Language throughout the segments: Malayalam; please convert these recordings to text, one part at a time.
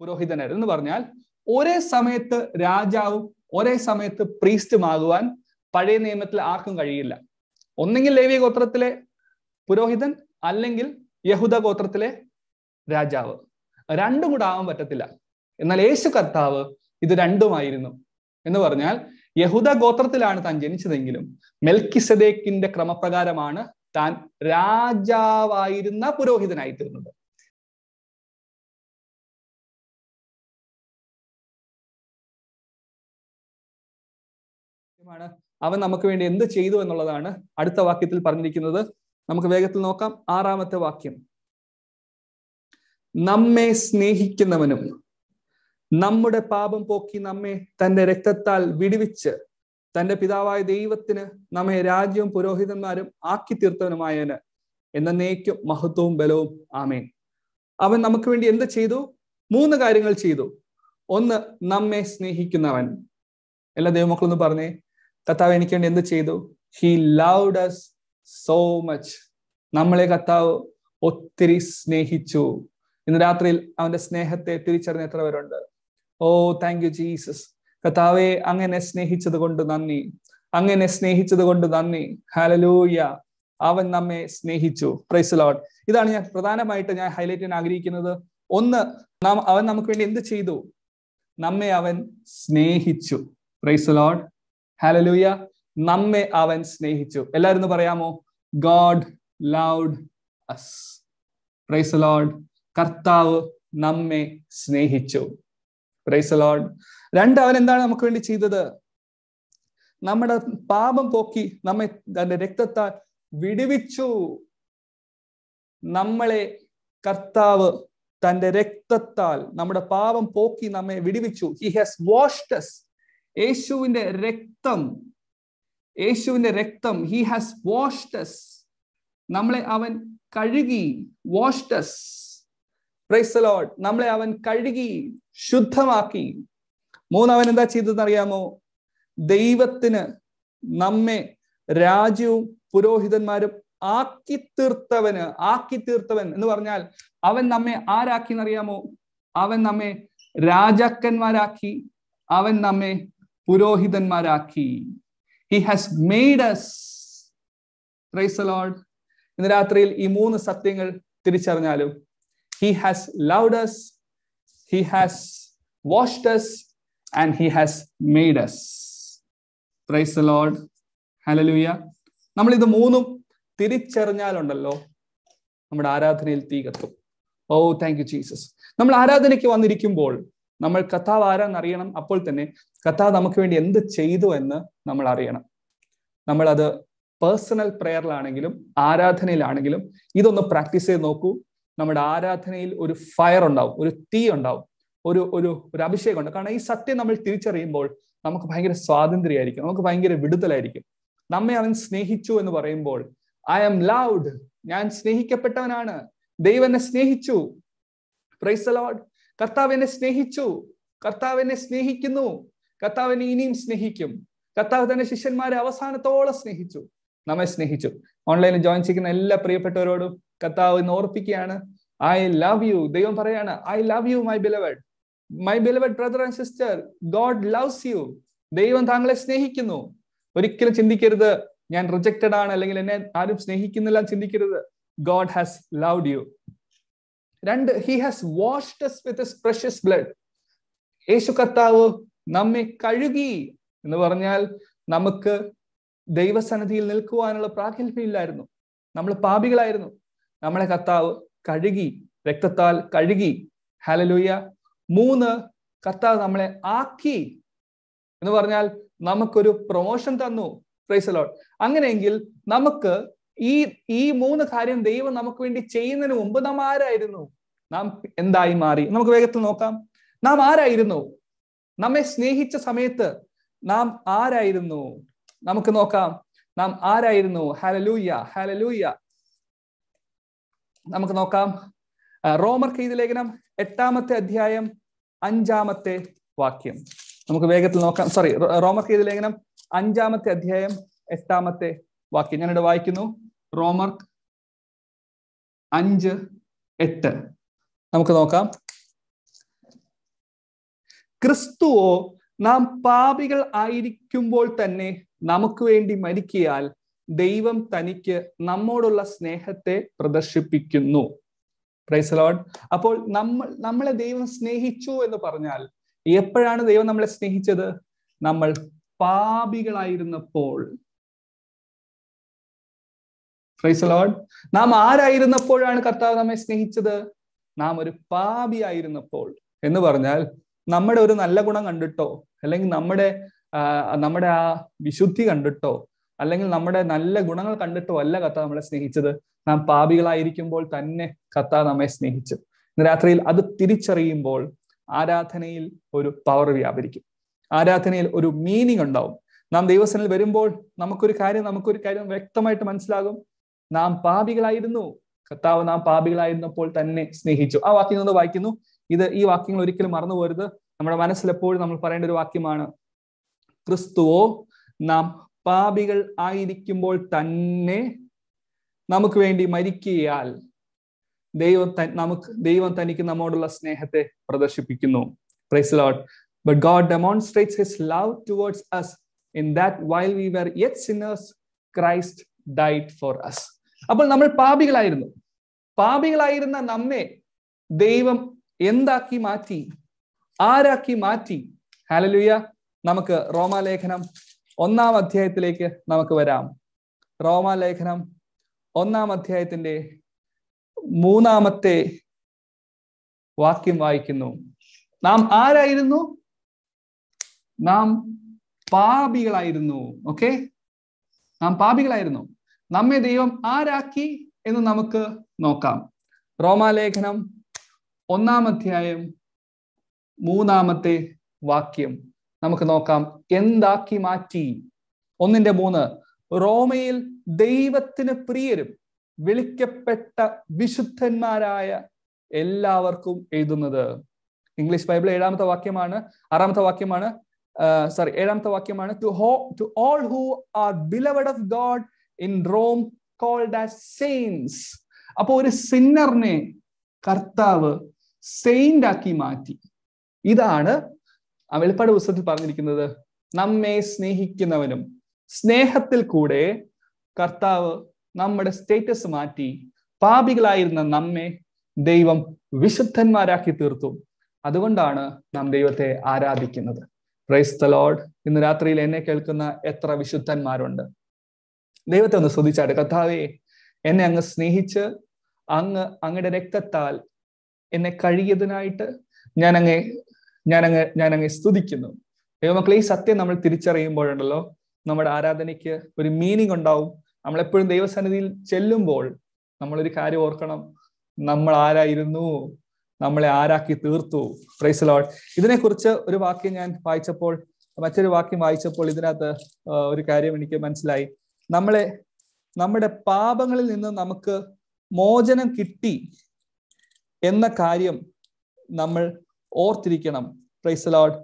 പുരോഹിതനായിരുന്നു എന്ന് പറഞ്ഞാൽ ഒരേ സമയത്ത് രാജാവും ഒരേ സമയത്ത് പ്രീസ്റ്റുമാകുവാൻ പഴയ നിയമത്തിൽ ആർക്കും കഴിയില്ല ഒന്നെങ്കിൽ ലേവി ഗോത്രത്തിലെ പുരോഹിതൻ അല്ലെങ്കിൽ യഹൂദ ഗോത്രത്തിലെ രാജാവ് രണ്ടും കൂടെ ആവാൻ പറ്റത്തില്ല എന്നാൽ യേശു കർത്താവ് ഇത് രണ്ടുമായിരുന്നു എന്ന് പറഞ്ഞാൽ യഹൂദ ഗോത്രത്തിലാണ് താൻ ജനിച്ചതെങ്കിലും മെൽക്കിസദേക്കിന്റെ ക്രമപ്രകാരമാണ് താൻ രാജാവായിരുന്ന പുരോഹിതനായിത്തീർന്നത് ദൈവമാണ് അവൻ നമുക്ക് വേണ്ടി എന്ത് ചെയ്തു എന്നുള്ളതാണ് അടുത്ത വാക്യത്തിൽ പറഞ്ഞിരിക്കുന്നത് നമുക്ക് വേഗത്തിൽ നോക്കാം ആറാമത്തെ വാക്യം നമ്മെ സ്നേഹിക്കുന്നവനും നമ്മുടെ പാപം പോക്കി നമ്മെ തന്റെ രക്തത്താൽ വിടുവിച്ച് തന്റെ പിതാവായ ദൈവത്തിന് നമ്മെ രാജ്യവും പുരോഹിതന്മാരും ആക്കി തീർത്തവനുമായവന് എന്നേക്കും മഹത്വവും ബലവും ആമേൻ അവൻ നമുക്ക് വേണ്ടി എന്ത് ചെയ്തു മൂന്ന് കാര്യങ്ങൾ ചെയ്തു ഒന്ന് നമ്മെ സ്നേഹിക്കുന്നവൻ എല്ലാ ദൈവമക്കളൊന്നും പറഞ്ഞേ കർത്താവ് എനിക്ക് വേണ്ടി എന്ത് ചെയ്തു he loved us so much നമ്മളെ കർത്താവ് ഒത്തിരി സ്നേഹിച്ചു ഇന്ന് രാത്രിയിൽ അവന്റെ സ്നേഹത്തെ തിരിച്ചറിഞ്ഞ എത്ര പേരുണ്ട് ഓ താങ്ക് യു ജീസസ് കർത്താവെ അങ്ങനെ സ്നേഹിച്ചത് കൊണ്ട് നന്ദി അങ്ങനെ സ്നേഹിച്ചത് കൊണ്ട് നന്ദി ഹലലൂയ അവൻ നമ്മെ സ്നേഹിച്ചു പ്രൈസ് ലോഡ് ഇതാണ് ഞാൻ പ്രധാനമായിട്ട് ഞാൻ ഹൈലൈറ്റ് ചെയ്യാൻ ആഗ്രഹിക്കുന്നത് ഒന്ന് നാം അവൻ നമുക്ക് വേണ്ടി എന്ത് ചെയ്തു നമ്മെ അവൻ സ്നേഹിച്ചു പ്രൈസ് ലോഡ് ഹാലലൂയ നമ്മെ അവൻ സ്നേഹിച്ചു എല്ലാരും പറയാമോ God loved us praise Lord കർത്താവ് നമ്മെ സ്നേഹിച്ചു പ്രൈസ് ലോഡ് രണ്ട് അവൻ എന്താണ് നമുക്ക് വേണ്ടി ചെയ്തത് നമ്മുടെ പാപം പോക്കി നമ്മെ തന്റെ രക്തത്താൽ വിടുവിച്ചു നമ്മളെ കർത്താവ് തന്റെ രക്തത്താൽ നമ്മുടെ പാപം പോക്കി നമ്മെ വിടുവിച്ചു ഹി ഹാസ് വാഷ്ഡ് അസ് യേശുവിന്റെ രക്തം യേശുവിന്റെ രക്തം ഹി ഹാസ് വാഷ്ടസ് നമ്മളെ അവൻ കഴുകി വാഷ്ടസ് ലോർഡ് നമ്മളെ അവൻ കഴുകി ശുദ്ധമാക്കി മൂന്നവൻ എന്താ അറിയാമോ ദൈവത്തിന് നമ്മെ രാജ്യവും പുരോഹിതന്മാരും ആക്കി തീർത്തവന് ആക്കി തീർത്തവൻ എന്ന് പറഞ്ഞാൽ അവൻ നമ്മെ ആരാക്കി എന്നറിയാമോ അവൻ നമ്മെ രാജാക്കന്മാരാക്കി അവൻ നമ്മെ പുരോഹിതന്മാരാക്കി he has made us praise Lord ഇന്ന് രാത്രിയിൽ ഈ മൂന്ന് സത്യങ്ങൾ തിരിച്ചറിഞ്ഞാലും he has loved us he has washed us and he has made us praise Lord hallelujah നമ്മൾ ഇത് മൂന്നും തിരിച്ചറിഞ്ഞാലുണ്ടല്ലോ നമ്മുടെ ആരാധനയിൽ തീ കത്തും ഓ താങ്ക് യു ജീസസ് നമ്മൾ ആരാധനയ്ക്ക് വന്നിരിക്കുമ്പോൾ നമ്മൾ കഥാവ് അറിയണം അപ്പോൾ തന്നെ കർത്താവ് നമുക്ക് വേണ്ടി എന്ത് ചെയ്തു എന്ന് നമ്മൾ അറിയണം നമ്മളത് പേഴ്സണൽ പ്രെയറിലാണെങ്കിലും ആരാധനയിലാണെങ്കിലും ഇതൊന്ന് പ്രാക്ടീസ് ചെയ്ത് നോക്കൂ നമ്മുടെ ആരാധനയിൽ ഒരു ഫയർ ഉണ്ടാവും ഒരു തീ ഉണ്ടാവും ഒരു ഒരു ഒരു അഭിഷേകം ഉണ്ട് കാരണം ഈ സത്യം നമ്മൾ തിരിച്ചറിയുമ്പോൾ നമുക്ക് ഭയങ്കര സ്വാതന്ത്ര്യമായിരിക്കും നമുക്ക് ഭയങ്കര വിടുതലായിരിക്കും നമ്മെ അവൻ സ്നേഹിച്ചു എന്ന് പറയുമ്പോൾ ഐ ആം ലൗഡ് ഞാൻ സ്നേഹിക്കപ്പെട്ടവനാണ് ദൈവം എന്നെ സ്നേഹിച്ചു പ്രൈസ് കർത്താവ് എന്നെ സ്നേഹിച്ചു കർത്താവ് എന്നെ സ്നേഹിക്കുന്നു കർത്താവിനെ ഇനിയും സ്നേഹിക്കും കർത്താവ് തന്നെ ശിഷ്യന്മാരെ അവസാനത്തോളം സ്നേഹിച്ചു നമ്മെ സ്നേഹിച്ചു ഓൺലൈനിൽ ജോയിൻ ചെയ്യുന്ന എല്ലാ പ്രിയപ്പെട്ടവരോടും കർത്താവ് ഇന്ന് ഓർപ്പിക്കുകയാണ് ഐ ലവ് യു ദൈവം പറയാണ് I love you my beloved my beloved brother and sister God loves you ദൈവം താങ്കളെ സ്നേഹിക്കുന്നു ഒരിക്കലും ചിന്തിക്കരുത് ഞാൻ റിജക്റ്റഡ് ആണ് അല്ലെങ്കിൽ എന്നെ ആരും സ്നേഹിക്കുന്നില്ല ചിന്തിക്കരുത് ഗോഡ് ഹാസ് ലവ്ഡ് യു രണ്ട് he has washed with precious blood Yesu കർത്താവ് നമ്മെ കഴുകി എന്ന് പറഞ്ഞാൽ നമുക്ക് ദൈവസന്നിധിയിൽ നിൽക്കുവാനുള്ള പ്രാഗൽഭ്യമില്ലായിരുന്നു നമ്മൾ പാപികളായിരുന്നു നമ്മളെ കർത്താവ് കഴുകി രക്തത്താൽ കഴുകി ഹലലൂയ മൂന്ന് കർത്താവ് നമ്മളെ ആക്കി എന്ന് പറഞ്ഞാൽ നമുക്കൊരു പ്രൊമോഷൻ തന്നു പ്രൈസലോട്ട് അങ്ങനെയെങ്കിൽ നമുക്ക് ഈ ഈ മൂന്ന് കാര്യം ദൈവം നമുക്ക് വേണ്ടി ചെയ്യുന്നതിന് മുമ്പ് നാം ആരായിരുന്നു നാം എന്തായി മാറി നമുക്ക് വേഗത്തിൽ നോക്കാം നാം ആരായിരുന്നു നമ്മെ സ്നേഹിച്ച സമയത്ത് നാം ആരായിരുന്നു നമുക്ക് നോക്കാം നാം ആരായിരുന്നു ഹലലൂയ ഹലലൂയ നമുക്ക് നോക്കാം റോമർ കെയ്ത ലേഖനം എട്ടാമത്തെ അധ്യായം അഞ്ചാമത്തെ വാക്യം നമുക്ക് വേഗത്തിൽ നോക്കാം സോറി റോമർ കെയ്ത ലേഖനം അഞ്ചാമത്തെ അധ്യായം എട്ടാമത്തെ വാക്യം ഞാനിവിടെ വായിക്കുന്നു റോമർ അഞ്ച് എട്ട് നമുക്ക് നോക്കാം ക്രിസ്തുവോ നാം പാപികൾ ആയിരിക്കുമ്പോൾ തന്നെ നമുക്ക് വേണ്ടി മരിക്കിയാൽ ദൈവം തനിക്ക് നമ്മോടുള്ള സ്നേഹത്തെ പ്രദർശിപ്പിക്കുന്നു പ്രൈസലോഡ് അപ്പോൾ നമ്മൾ നമ്മളെ ദൈവം സ്നേഹിച്ചു എന്ന് പറഞ്ഞാൽ എപ്പോഴാണ് ദൈവം നമ്മളെ സ്നേഹിച്ചത് നമ്മൾ പാപികളായിരുന്നപ്പോൾ ഫ്രൈസലോഡ് നാം ആരായിരുന്നപ്പോഴാണ് കർത്താവ് നമ്മെ സ്നേഹിച്ചത് നാം ഒരു പാപിയായിരുന്നപ്പോൾ എന്ന് പറഞ്ഞാൽ നമ്മുടെ ഒരു നല്ല ഗുണം കണ്ടിട്ടോ അല്ലെങ്കിൽ നമ്മുടെ നമ്മുടെ ആ വിശുദ്ധി കണ്ടിട്ടോ അല്ലെങ്കിൽ നമ്മുടെ നല്ല ഗുണങ്ങൾ കണ്ടിട്ടോ അല്ല കത്ത നമ്മളെ സ്നേഹിച്ചത് നാം പാപികളായിരിക്കുമ്പോൾ തന്നെ കത്ത നമ്മെ സ്നേഹിച്ചു രാത്രിയിൽ അത് തിരിച്ചറിയുമ്പോൾ ആരാധനയിൽ ഒരു പവർ വ്യാപരിക്കും ആരാധനയിൽ ഒരു മീനിങ് ഉണ്ടാവും നാം ദൈവസനിൽ വരുമ്പോൾ നമുക്കൊരു കാര്യം നമുക്കൊരു കാര്യം വ്യക്തമായിട്ട് മനസ്സിലാകും നാം പാപികളായിരുന്നു കർത്താവ് നാം പാപികളായിരുന്നപ്പോൾ തന്നെ സ്നേഹിച്ചു ആ വാക്യം നിന്ന് വായിക്കുന്നു ഇത് ഈ വാക്യങ്ങൾ ഒരിക്കലും മറന്നു പോരുത് നമ്മുടെ മനസ്സിലെപ്പോഴും നമ്മൾ പറയേണ്ട ഒരു വാക്യമാണ് ക്രിസ്തുവോ നാം പാപികൾ ആയിരിക്കുമ്പോൾ തന്നെ നമുക്ക് വേണ്ടി മരിക്കയാൽ ദൈവം നമുക്ക് ദൈവം തനിക്ക് നമ്മോടുള്ള സ്നേഹത്തെ പ്രദർശിപ്പിക്കുന്നു praise Lord but God demonstrates his love towards us in that while we were yet sinners Christ died for us അപ്പോൾ നമ്മൾ പാപികളായിരുന്നു പാപികളായിരുന്ന നമ്മെ ദൈവം എന്താക്കി മാറ്റി ആരാക്കി മാറ്റി ഹാലലുയ നമുക്ക് റോമാലേഖനം ഒന്നാം അധ്യായത്തിലേക്ക് നമുക്ക് വരാം റോമാലേഖനം ഒന്നാം അധ്യായത്തിന്റെ മൂന്നാമത്തെ വാക്യം വായിക്കുന്നു നാം ആരായിരുന്നു നാം പാപികളായിരുന്നു ഓക്കെ നാം പാപികളായിരുന്നു നമ്മെ ദൈവം ആരാക്കി എന്ന് നമുക്ക് നോക്കാം റോമാലേഖനം ഒന്നാം അധ്യായം മൂന്നാമത്തെ വാക്യം നമുക്ക് നോക്കാം എന്താക്കി മാറ്റി ഒന്നിന്റെ മൂന്ന് റോമയിൽ ദൈവത്തിന് പ്രിയരും വിളിക്കപ്പെട്ട വിശുദ്ധന്മാരായ എല്ലാവർക്കും എഴുതുന്നത് ഇംഗ്ലീഷ് ബൈബിൾ ഏഴാമത്തെ വാക്യമാണ് ആറാമത്തെ വാക്യമാണ് സോറി ഏഴാമത്തെ വാക്യമാണ് to who to all who are beloved of God in Rome called as saints അപ്പോൾ ഒരു സിന്നറിനെ കർത്താവ് സെയിന്റ് ആക്കി മാറ്റി ഇതാണ് വെളിപ്പാട് പുസ്തകത്തിൽ പറഞ്ഞിരിക്കുന്നത് നമ്മെ സ്നേഹിക്കുന്നവനും സ്നേഹത്തിൽ കൂടെ കർത്താവ് നമ്മുടെ സ്റ്റേറ്റസ് മാറ്റി പാപികളായിരുന്ന നമ്മെ ദൈവം വിശുദ്ധന്മാരാക്കി തീർത്തു അതുകൊണ്ടാണ് നാം ദൈവത്തെ ആരാധിക്കുന്നത് പ്രൈസ് ദ ലോഡ് ഇന്ന് രാത്രിയിൽ എന്നെ കേൾക്കുന്ന എത്ര വിശുദ്ധന്മാരുണ്ട് ദൈവത്തെ ഒന്ന് ശ്രദ്ധിച്ചാട്ട് കർത്താവേ എന്നെ അങ്ങ് സ്നേഹിച്ച് അങ്ങ് അങ്ങയുടെ രക്തത്താൽ എന്നെ കഴിയതിനായിട്ട് ഞാൻ അങ്ങേ ഞാൻ ഞാൻ സ്തുതിക്കുന്നു ദൈവമക്കളെ ഈ സത്യം നമ്മൾ തിരിച്ചറിയുമ്പോഴുണ്ടല്ലോ നമ്മുടെ ആരാധനയ്ക്ക് ഒരു മീനിങ് ഉണ്ടാവും നമ്മൾ എപ്പോഴും ദൈവസന്നിധിയിൽ ചെല്ലുമ്പോൾ നമ്മളൊരു കാര്യം ഓർക്കണം നമ്മൾ ആരായിരുന്നു നമ്മളെ ആരാക്കി തീർത്തു പ്രൈസ് ലോഡ് ഇതിനെക്കുറിച്ച് ഒരു വാക്യം ഞാൻ വായിച്ചപ്പോൾ മറ്റൊരു വാക്യം വായിച്ചപ്പോൾ ഇതിനകത്ത് ഒരു കാര്യം എനിക്ക് മനസ്സിലായി നമ്മളെ നമ്മുടെ പാപങ്ങളിൽ നിന്ന് നമുക്ക് മോചനം കിട്ടി എന്ന കാര്യം നമ്മൾ ഓർത്തിരിക്കണം പ്രൈസ് ലോഡ്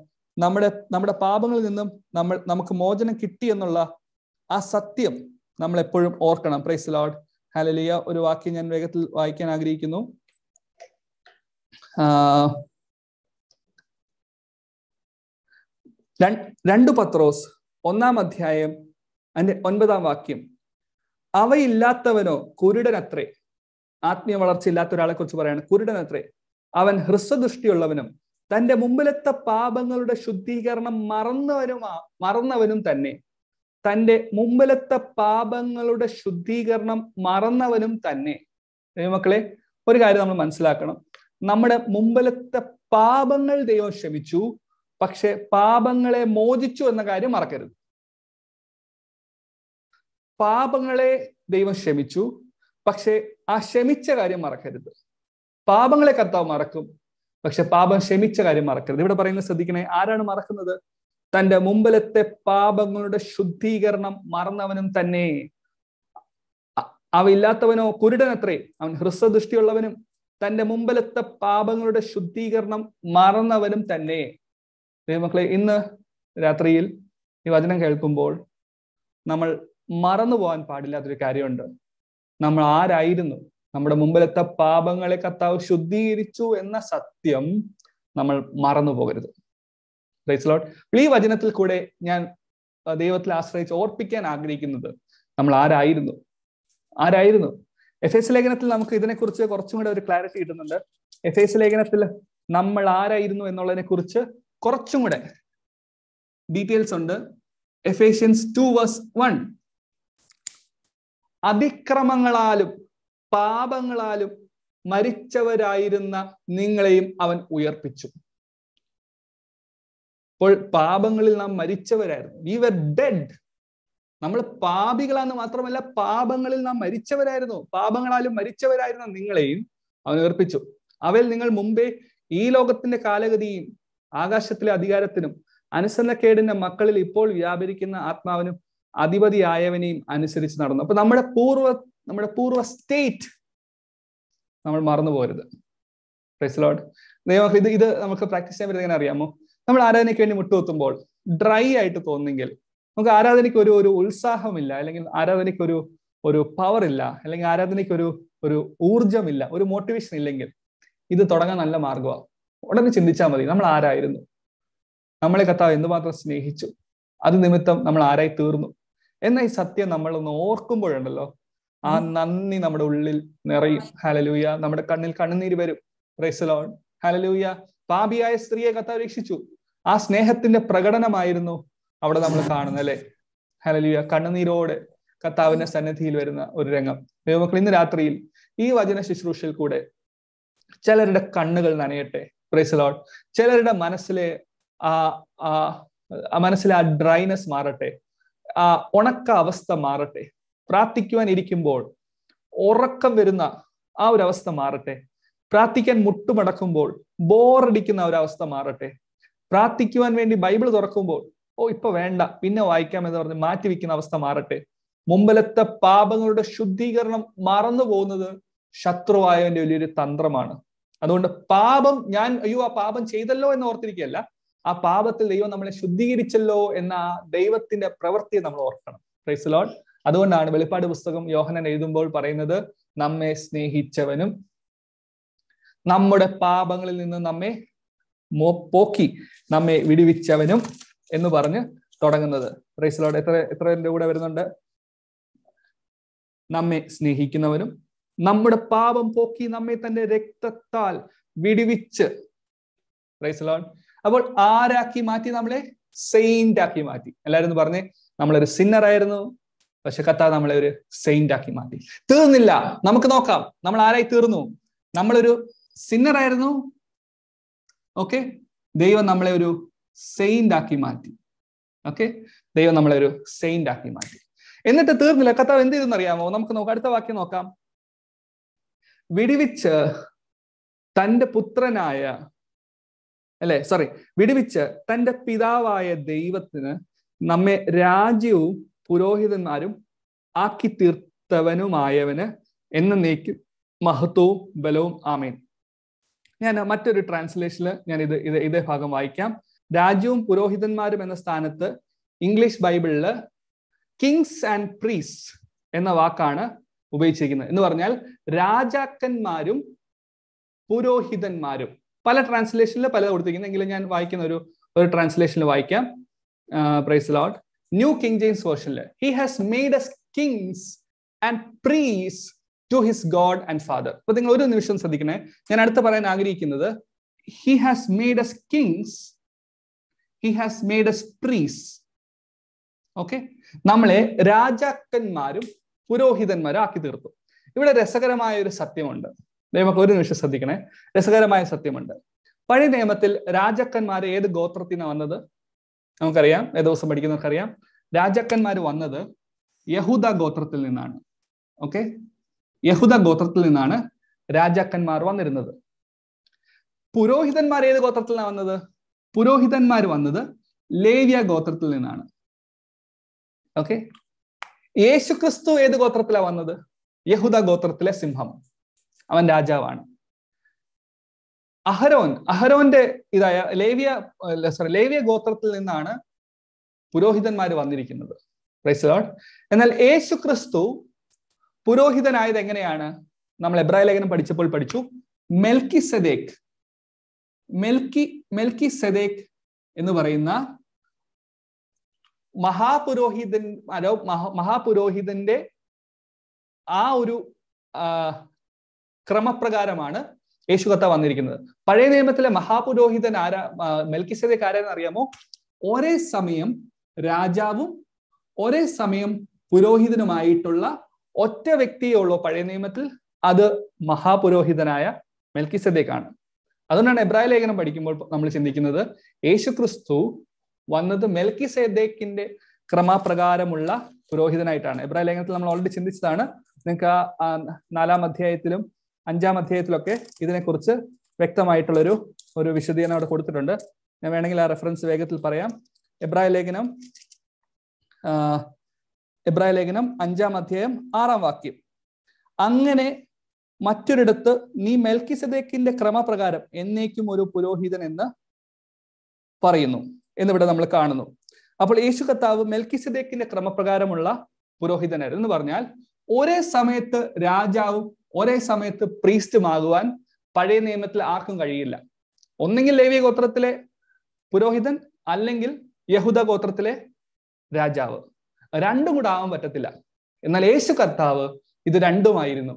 നമ്മുടെ നമ്മുടെ പാപങ്ങളിൽ നിന്നും നമ്മൾ നമുക്ക് മോചനം കിട്ടി എന്നുള്ള ആ സത്യം നമ്മൾ എപ്പോഴും ഓർക്കണം പ്രൈസ് ലോഡ് ഹാലലിയ ഒരു വാക്യം ഞാൻ വേഗത്തിൽ വായിക്കാൻ ആഗ്രഹിക്കുന്നു രണ്ടു പത്രോസ് ഒന്നാം അധ്യായം അതിന്റെ ഒൻപതാം വാക്യം അവയില്ലാത്തവനോ കുരുടനത്രേ ആത്മീയ ഇല്ലാത്ത ഒരാളെ കുറിച്ച് പറയാണ് കുരുടനത്രേ അവൻ ഹ്രസ്വദൃഷ്ടിയുള്ളവനും തന്റെ മുമ്പിലത്തെ പാപങ്ങളുടെ ശുദ്ധീകരണം മറന്നവനും മറന്നവനും തന്നെ തന്റെ മുമ്പിലത്തെ പാപങ്ങളുടെ ശുദ്ധീകരണം മറന്നവനും തന്നെ മക്കളെ ഒരു കാര്യം നമ്മൾ മനസ്സിലാക്കണം നമ്മുടെ മുമ്പിലത്തെ പാപങ്ങൾ ദൈവം ക്ഷമിച്ചു പക്ഷെ പാപങ്ങളെ മോചിച്ചു എന്ന കാര്യം മറക്കരുത് പാപങ്ങളെ ദൈവം ക്ഷമിച്ചു പക്ഷേ ആ ക്ഷമിച്ച കാര്യം മറക്കരുത് പാപങ്ങളെ കർത്താവ് മറക്കും പക്ഷെ പാപം ക്ഷമിച്ച കാര്യം മറക്കരുത് ഇവിടെ പറയുന്നത് ശ്രദ്ധിക്കണേ ആരാണ് മറക്കുന്നത് തന്റെ മുമ്പിലത്തെ പാപങ്ങളുടെ ശുദ്ധീകരണം മറന്നവനും തന്നെ അവയില്ലാത്തവനോ കുരുടനത്രേ അവൻ ഹ്രസ്വദൃഷ്ടിയുള്ളവനും തന്റെ മുമ്പിലത്തെ പാപങ്ങളുടെ ശുദ്ധീകരണം മറന്നവനും തന്നെ മക്കളെ ഇന്ന് രാത്രിയിൽ ഈ വചനം കേൾക്കുമ്പോൾ നമ്മൾ മറന്നു പോകാൻ പാടില്ലാത്തൊരു കാര്യമുണ്ട് നമ്മൾ ആരായിരുന്നു നമ്മുടെ മുമ്പിലത്തെ പാപങ്ങളെ കത്താവ് ശുദ്ധീകരിച്ചു എന്ന സത്യം നമ്മൾ മറന്നു പോകരുത് ഈ വചനത്തിൽ കൂടെ ഞാൻ ദൈവത്തിൽ ആശ്രയിച്ച് ഓർപ്പിക്കാൻ ആഗ്രഹിക്കുന്നത് നമ്മൾ ആരായിരുന്നു ആരായിരുന്നു എഫ് എസ് ലേഖനത്തിൽ നമുക്ക് ഇതിനെക്കുറിച്ച് കുറച്ചും കൂടെ ഒരു ക്ലാരിറ്റി കിട്ടുന്നുണ്ട് എഫ് എസ് ലേഖനത്തിൽ നമ്മൾ ആരായിരുന്നു എന്നുള്ളതിനെ കുറിച്ച് കുറച്ചും കൂടെ ഡീറ്റെയിൽസ് ഉണ്ട് എഫേഷ്യൻസ് ടു വേഴ്സ് വൺ അതിക്രമങ്ങളാലും പാപങ്ങളാലും മരിച്ചവരായിരുന്ന നിങ്ങളെയും അവൻ ഉയർപ്പിച്ചു അപ്പോൾ പാപങ്ങളിൽ നാം മരിച്ചവരായിരുന്നു വി വർ ഡെഡ് നമ്മൾ പാപികളാന്ന് മാത്രമല്ല പാപങ്ങളിൽ നാം മരിച്ചവരായിരുന്നു പാപങ്ങളാലും മരിച്ചവരായിരുന്ന നിങ്ങളെയും അവൻ ഉയർപ്പിച്ചു അവൽ നിങ്ങൾ മുമ്പേ ഈ ലോകത്തിന്റെ കാലഗതിയും ആകാശത്തിലെ അധികാരത്തിനും അനുസരണക്കേടിന്റെ മക്കളിൽ ഇപ്പോൾ വ്യാപരിക്കുന്ന ആത്മാവിനും അധിപതിയായവനെയും അനുസരിച്ച് നടന്നു അപ്പൊ നമ്മുടെ പൂർവ്വ നമ്മുടെ പൂർവ്വ സ്റ്റേറ്റ് നമ്മൾ മറന്നു പോരുത് പ്രൈസ്ലോട്ട് ദൈവം ഇത് ഇത് നമുക്ക് പ്രാക്ടീസ് ചെയ്യാൻ പറ്റുന്ന എങ്ങനെ അറിയാമോ നമ്മൾ ആരാധനയ്ക്ക് വേണ്ടി മുട്ടുകുത്തുമ്പോൾ ഡ്രൈ ആയിട്ട് തോന്നുന്നെങ്കിൽ നമുക്ക് ആരാധനയ്ക്ക് ഒരു ഒരു ഉത്സാഹമില്ല അല്ലെങ്കിൽ ആരാധനയ്ക്ക് ഒരു ഒരു പവർ ഇല്ല അല്ലെങ്കിൽ ആരാധനയ്ക്ക് ഒരു ഒരു ഊർജമില്ല ഒരു മോട്ടിവേഷൻ ഇല്ലെങ്കിൽ ഇത് തുടങ്ങാൻ നല്ല മാർഗമാണ് ഉടനെ ചിന്തിച്ചാൽ മതി നമ്മൾ ആരായിരുന്നു നമ്മളെ കത്താവ് എന്തുമാത്രം സ്നേഹിച്ചു അത് നിമിത്തം നമ്മൾ ആരായി തീർന്നു എന്നാൽ ഈ സത്യം നമ്മളൊന്ന് ഓർക്കുമ്പോഴുണ്ടല്ലോ ആ നന്ദി നമ്മുടെ ഉള്ളിൽ നിറയും ഹലലൂയ നമ്മുടെ കണ്ണിൽ കണ്ണുനീര് വരും റൈസലോൺ ഹലലൂയ പാപിയായ സ്ത്രീയെ കഥ ആ സ്നേഹത്തിന്റെ പ്രകടനമായിരുന്നു അവിടെ നമ്മൾ കാണുന്നത് അല്ലെ ഹലലൂയ കണ്ണുനീരോടെ കർത്താവിന്റെ സന്നിധിയിൽ വരുന്ന ഒരു രംഗം ദൈവമക്കൾ ഇന്ന് രാത്രിയിൽ ഈ വചന ശുശ്രൂഷയിൽ കൂടെ ചിലരുടെ കണ്ണുകൾ നനയട്ടെ പ്രൈസലോട്ട് ചിലരുടെ മനസ്സിലെ ആ ആ മനസ്സിലെ ആ ഡ്രൈനെസ് മാറട്ടെ ആ ഉണക്ക അവസ്ഥ മാറട്ടെ പ്രാർത്ഥിക്കുവാൻ ഇരിക്കുമ്പോൾ ഉറക്കം വരുന്ന ആ ഒരു അവസ്ഥ മാറട്ടെ പ്രാർത്ഥിക്കാൻ മുട്ടുമടക്കുമ്പോൾ ബോറടിക്കുന്ന ഒരു അവസ്ഥ മാറട്ടെ പ്രാർത്ഥിക്കുവാൻ വേണ്ടി ബൈബിൾ തുറക്കുമ്പോൾ ഓ ഇപ്പൊ വേണ്ട പിന്നെ വായിക്കാം എന്ന് പറഞ്ഞ് മാറ്റി വെക്കുന്ന അവസ്ഥ മാറട്ടെ മുമ്പിലത്തെ പാപങ്ങളുടെ ശുദ്ധീകരണം മറന്നു പോകുന്നത് ശത്രുവായവന്റെ വലിയൊരു തന്ത്രമാണ് അതുകൊണ്ട് പാപം ഞാൻ അയ്യോ ആ പാപം ചെയ്തല്ലോ എന്ന് ഓർത്തിരിക്കുകയല്ല ആ പാപത്തിൽ ദൈവം നമ്മളെ ശുദ്ധീകരിച്ചല്ലോ എന്ന ദൈവത്തിന്റെ പ്രവൃത്തിയെ നമ്മൾ ഓർക്കണം പ്രൈസ് അതുകൊണ്ടാണ് വെളിപ്പാട് പുസ്തകം യോഹനൻ എഴുതുമ്പോൾ പറയുന്നത് നമ്മെ സ്നേഹിച്ചവനും നമ്മുടെ പാപങ്ങളിൽ നിന്ന് നമ്മെ പോക്കി നമ്മെ വിടുവിച്ചവനും എന്ന് പറഞ്ഞ് തുടങ്ങുന്നത് പ്രൈസ് എത്ര എത്ര എൻ്റെ കൂടെ വരുന്നുണ്ട് നമ്മെ സ്നേഹിക്കുന്നവനും നമ്മുടെ പാപം പോക്കി നമ്മെ തന്റെ രക്തത്താൽ വിടുവിച്ച് പ്രൈസ് അപ്പോൾ ആരാക്കി മാറ്റി നമ്മളെ സെയിന്റ് ആക്കി മാറ്റി എല്ലാവരും പറഞ്ഞ് നമ്മളൊരു ആയിരുന്നു പക്ഷെ കത്ത നമ്മളെ ഒരു സെയിന്റ് ആക്കി മാറ്റി തീർന്നില്ല നമുക്ക് നോക്കാം നമ്മൾ ആരായി തീർന്നു നമ്മളൊരു ആയിരുന്നു ഓക്കെ ദൈവം നമ്മളെ ഒരു സെയിന്റ് ആക്കി മാറ്റി ഓക്കെ ദൈവം നമ്മളെ ഒരു സെയിന്റ് ആക്കി മാറ്റി എന്നിട്ട് തീർന്നില്ല കത്താവ് എന്ത് അറിയാമോ നമുക്ക് നോക്കാം അടുത്ത വാക്യം നോക്കാം വിടിവിച്ച് തൻ്റെ പുത്രനായ അല്ലെ സോറി വിടുവിച്ച് തന്റെ പിതാവായ ദൈവത്തിന് നമ്മെ രാജ്യവും പുരോഹിതന്മാരും ആക്കി തീർത്തവനുമായവന് എന്ന നീക്കും മഹത്വവും ബലവും ആമേൻ ഞാൻ മറ്റൊരു ട്രാൻസ്ലേഷനിൽ ഞാൻ ഇത് ഇത് ഇതേ ഭാഗം വായിക്കാം രാജ്യവും പുരോഹിതന്മാരും എന്ന സ്ഥാനത്ത് ഇംഗ്ലീഷ് ബൈബിളിൽ കിങ്സ് ആൻഡ് പ്രീസ് എന്ന വാക്കാണ് ഉപയോഗിച്ചിരിക്കുന്നത് എന്ന് പറഞ്ഞാൽ രാജാക്കന്മാരും പുരോഹിതന്മാരും പല ട്രാൻസ്ലേഷനിൽ പല കൊടുത്തിരിക്കുന്നത് എങ്കിലും ഞാൻ വായിക്കുന്ന ഒരു ഒരു ട്രാൻസ്ലേഷനിൽ വായിക്കാം praise Lord New King James വേർഷനിൽ he has made us kings and priests to his God and Father അപ്പൊ നിങ്ങൾ ഒരു നിമിഷം ശ്രദ്ധിക്കണേ ഞാൻ അടുത്ത് പറയാൻ ആഗ്രഹിക്കുന്നത് he has made us kings he has made us priests okay നമ്മളെ രാജാക്കന്മാരും പുരോഹിതന്മാരും ആക്കി തീർത്തു ഇവിടെ രസകരമായ ഒരു സത്യമുണ്ട് ദൈവമക്കൾ ഒരു നിമിഷം ശ്രദ്ധിക്കണേ രസകരമായ സത്യമുണ്ട് പഴയ നിയമത്തിൽ രാജാക്കന്മാർ ഏത് ഗോത്രത്തിനാണ് വന്നത് നമുക്കറിയാം ഏത് ദിവസം പഠിക്കുന്നവർക്കറിയാം രാജാക്കന്മാർ വന്നത് യഹൂദ ഗോത്രത്തിൽ നിന്നാണ് ഓക്കെ യഹൂദ ഗോത്രത്തിൽ നിന്നാണ് രാജാക്കന്മാർ വന്നിരുന്നത് പുരോഹിതന്മാർ ഏത് നിന്നാണ് വന്നത് പുരോഹിതന്മാർ വന്നത് ലേവ്യ ഗോത്രത്തിൽ നിന്നാണ് ഓക്കെ യേശുക്രിസ്തു ഏത് ഗോത്രത്തിലാണ് വന്നത് യഹൂദ ഗോത്രത്തിലെ സിംഹം അവൻ രാജാവാണ് അഹരോൻ അഹരോന്റെ ഇതായ ലേവിയ സോറി ലേവിയ ഗോത്രത്തിൽ നിന്നാണ് പുരോഹിതന്മാർ വന്നിരിക്കുന്നത് പ്രൈസ്ലോഡ് എന്നാൽ യേശു ക്രിസ്തു പുരോഹിതനായത് എങ്ങനെയാണ് നമ്മൾ എബ്രാഹിം ലേഖനം പഠിച്ചപ്പോൾ പഠിച്ചു മെൽക്കി സെദേക് മെൽക്കി മെൽക്കി സെദേക് എന്ന് പറയുന്ന മഹാപുരോഹിതൻ മഹാപുരോഹിതന്റെ ആ ഒരു ക്രമപ്രകാരമാണ് യേശു കത്ത വന്നിരിക്കുന്നത് പഴയ നിയമത്തിലെ മഹാപുരോഹിതൻ ആരാ മെൽക്കിസേദക്ക് ആരാന്ന് അറിയാമോ ഒരേ സമയം രാജാവും ഒരേ സമയം പുരോഹിതനുമായിട്ടുള്ള ഒറ്റ വ്യക്തിയേ ഉള്ളൂ പഴയ നിയമത്തിൽ അത് മഹാപുരോഹിതനായ മെൽക്കിസദേക്കാണ് അതുകൊണ്ടാണ് എബ്രാഹിം ലേഖനം പഠിക്കുമ്പോൾ നമ്മൾ ചിന്തിക്കുന്നത് യേശു ക്രിസ്തു വന്നത് മെൽക്കിസേദേക്കിന്റെ ക്രമപ്രകാരമുള്ള പുരോഹിതനായിട്ടാണ് എബ്രാഹിം ലേഖനത്തിൽ നമ്മൾ ഓൾറെഡി ചിന്തിച്ചതാണ് നിങ്ങൾക്ക് ആ നാലാം അധ്യായത്തിലും അഞ്ചാം അധ്യായത്തിലൊക്കെ ഇതിനെക്കുറിച്ച് വ്യക്തമായിട്ടുള്ളൊരു ഒരു വിശദീകരണം അവിടെ കൊടുത്തിട്ടുണ്ട് ഞാൻ വേണമെങ്കിൽ ആ റെഫറൻസ് വേഗത്തിൽ പറയാം എബ്രായ ലേഖനം എബ്രായ ലേഖനം അഞ്ചാം അധ്യായം ആറാം വാക്യം അങ്ങനെ മറ്റൊരിടത്ത് നീ മെൽക്കിസദേക്കിന്റെ ക്രമപ്രകാരം എന്നേക്കും ഒരു പുരോഹിതൻ എന്ന് പറയുന്നു എന്നിവിടെ നമ്മൾ കാണുന്നു അപ്പോൾ യേശു കർത്താവ് മെൽക്കിസദേക്കിന്റെ ക്രമപ്രകാരമുള്ള പുരോഹിതനായിരുന്നു എന്ന് പറഞ്ഞാൽ ഒരേ സമയത്ത് രാജാവും ഒരേ സമയത്ത് പ്രീസ്റ്റുമാകുവാൻ പഴയ നിയമത്തിൽ ആർക്കും കഴിയില്ല ഒന്നെങ്കിൽ ലേവിയ ഗോത്രത്തിലെ പുരോഹിതൻ അല്ലെങ്കിൽ യഹൂദ ഗോത്രത്തിലെ രാജാവ് രണ്ടും കൂടെ ആവാൻ പറ്റത്തില്ല എന്നാൽ യേശു കർത്താവ് ഇത് രണ്ടുമായിരുന്നു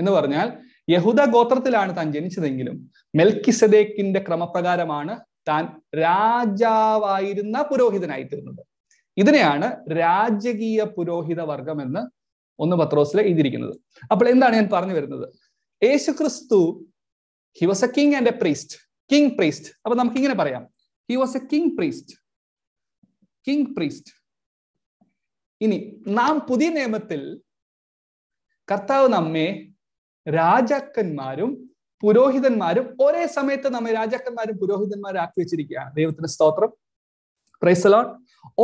എന്ന് പറഞ്ഞാൽ യഹൂദ ഗോത്രത്തിലാണ് താൻ ജനിച്ചതെങ്കിലും മെൽക്കിസദേക്കിന്റെ ക്രമപ്രകാരമാണ് താൻ രാജാവായിരുന്ന പുരോഹിതനായി തീർന്നത് ഇതിനെയാണ് രാജകീയ പുരോഹിത വർഗം എന്ന് ഒന്ന് പത്രോസിൽ എഴുതിയിരിക്കുന്നത് അപ്പോൾ എന്താണ് ഞാൻ പറഞ്ഞു വരുന്നത് Yesu Kristu he was a king and a priest king priest അപ്പൊ നമുക്ക് ഇങ്ങനെ പറയാം he was a king priest king priest ഇനി നാം പുതിയ നിയമത്തിൽ കർത്താവ് നമ്മെ രാജാക്കന്മാരും പുരോഹിതന്മാരും ഒരേ സമയത്ത് നമ്മെ രാജാക്കന്മാരും പുരോഹിതന്മാരും ആക്കി വെച്ചിരിക്കുകയാണ് ദൈവത്തിന്റെ സ്തോത്രം പ്രൈസലോൺ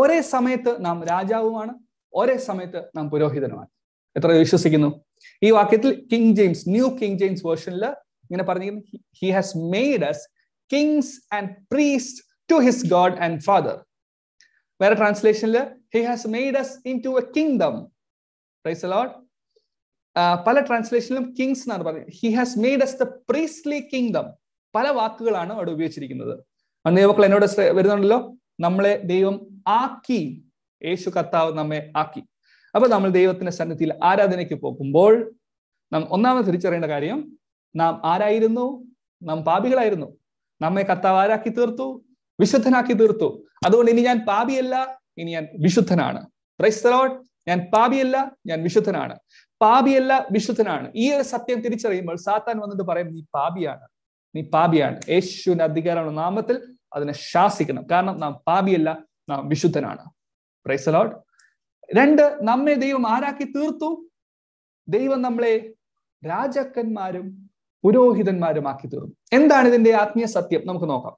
ഒരേ സമയത്ത് നാം രാജാവുമാണ് ഒരേ സമയത്ത് നാം പുരോഹിതനുമാണ് എത്ര വിശ്വസിക്കുന്നു ഈ വാക്യത്തിൽ King James New King James വേർഷനിൽ ഇങ്ങനെ പറഞ്ഞിരിക്കുന്നു he has made us kings and priest to his God and Father വേറെ ട്രാൻസ്ലേഷനിൽ he has made us into a kingdom praise the Lord പല ട്രാൻസ്ലേഷനിലും കിങ്സ് എന്നാണ് പറയുന്നത് he has made us the priestly kingdom പല വാക്കുകളാണ് അവിടെ ഉപയോഗിച്ചിരിക്കുന്നത് ദൈവക്കൾ എന്നോട് വരുന്നുണ്ടല്ലോ നമ്മളെ ദൈവം ആക്കി യേശു കർത്താവ് നമ്മെ ആക്കി അപ്പൊ നമ്മൾ ദൈവത്തിന്റെ സന്നിധിയിൽ ആരാധനയ്ക്ക് പോകുമ്പോൾ നാം ഒന്നാമത് തിരിച്ചറിയേണ്ട കാര്യം നാം ആരായിരുന്നു നാം പാപികളായിരുന്നു നമ്മെ കത്താവാരാക്കി തീർത്തു വിശുദ്ധനാക്കി തീർത്തു അതുകൊണ്ട് ഇനി ഞാൻ പാപിയല്ല ഇനി ഞാൻ വിശുദ്ധനാണ് ക്രൈസ്തലോട്ട് ഞാൻ പാപിയല്ല ഞാൻ വിശുദ്ധനാണ് പാപിയല്ല വിശുദ്ധനാണ് ഈ ഒരു സത്യം തിരിച്ചറിയുമ്പോൾ സാത്താൻ വന്നിട്ട് പറയും നീ പാപിയാണ് നീ പാപിയാണ് യേശുവിന്റെ അധികാരമുള്ള നാമത്തിൽ അതിനെ ശാസിക്കണം കാരണം നാം പാപിയല്ല നാം വിശുദ്ധനാണ് പ്രൈസലോട്ട് രണ്ട് നമ്മെ ദൈവം ആരാക്കി തീർത്തു ദൈവം നമ്മളെ രാജാക്കന്മാരും പുരോഹിതന്മാരുമാക്കി തീർന്നു എന്താണ് ഇതിന്റെ ആത്മീയ സത്യം നമുക്ക് നോക്കാം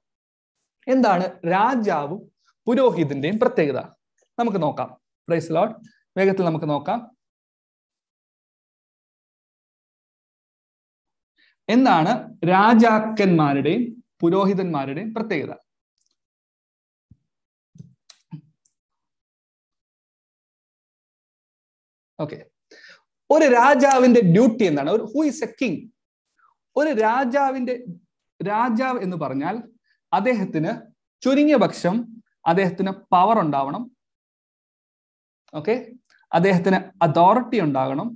എന്താണ് രാജാവും പുരോഹിതന്റെയും പ്രത്യേകത നമുക്ക് നോക്കാം പ്രൈസ് ലോഡ് വേഗത്തിൽ നമുക്ക് നോക്കാം എന്താണ് രാജാക്കന്മാരുടെയും പുരോഹിതന്മാരുടെയും പ്രത്യേകത ഓക്കെ ഒരു രാജാവിന്റെ ഡ്യൂട്ടി എന്താണ് ഒരു ഹൂ ഈസ് എ കിങ് ഒരു രാജാവിന്റെ രാജാവ് എന്ന് പറഞ്ഞാൽ അദ്ദേഹത്തിന് ചുരുങ്ങിയ പക്ഷം അദ്ദേഹത്തിന് പവർ ഉണ്ടാവണം ഓക്കെ അദ്ദേഹത്തിന് അതോറിറ്റി ഉണ്ടാകണം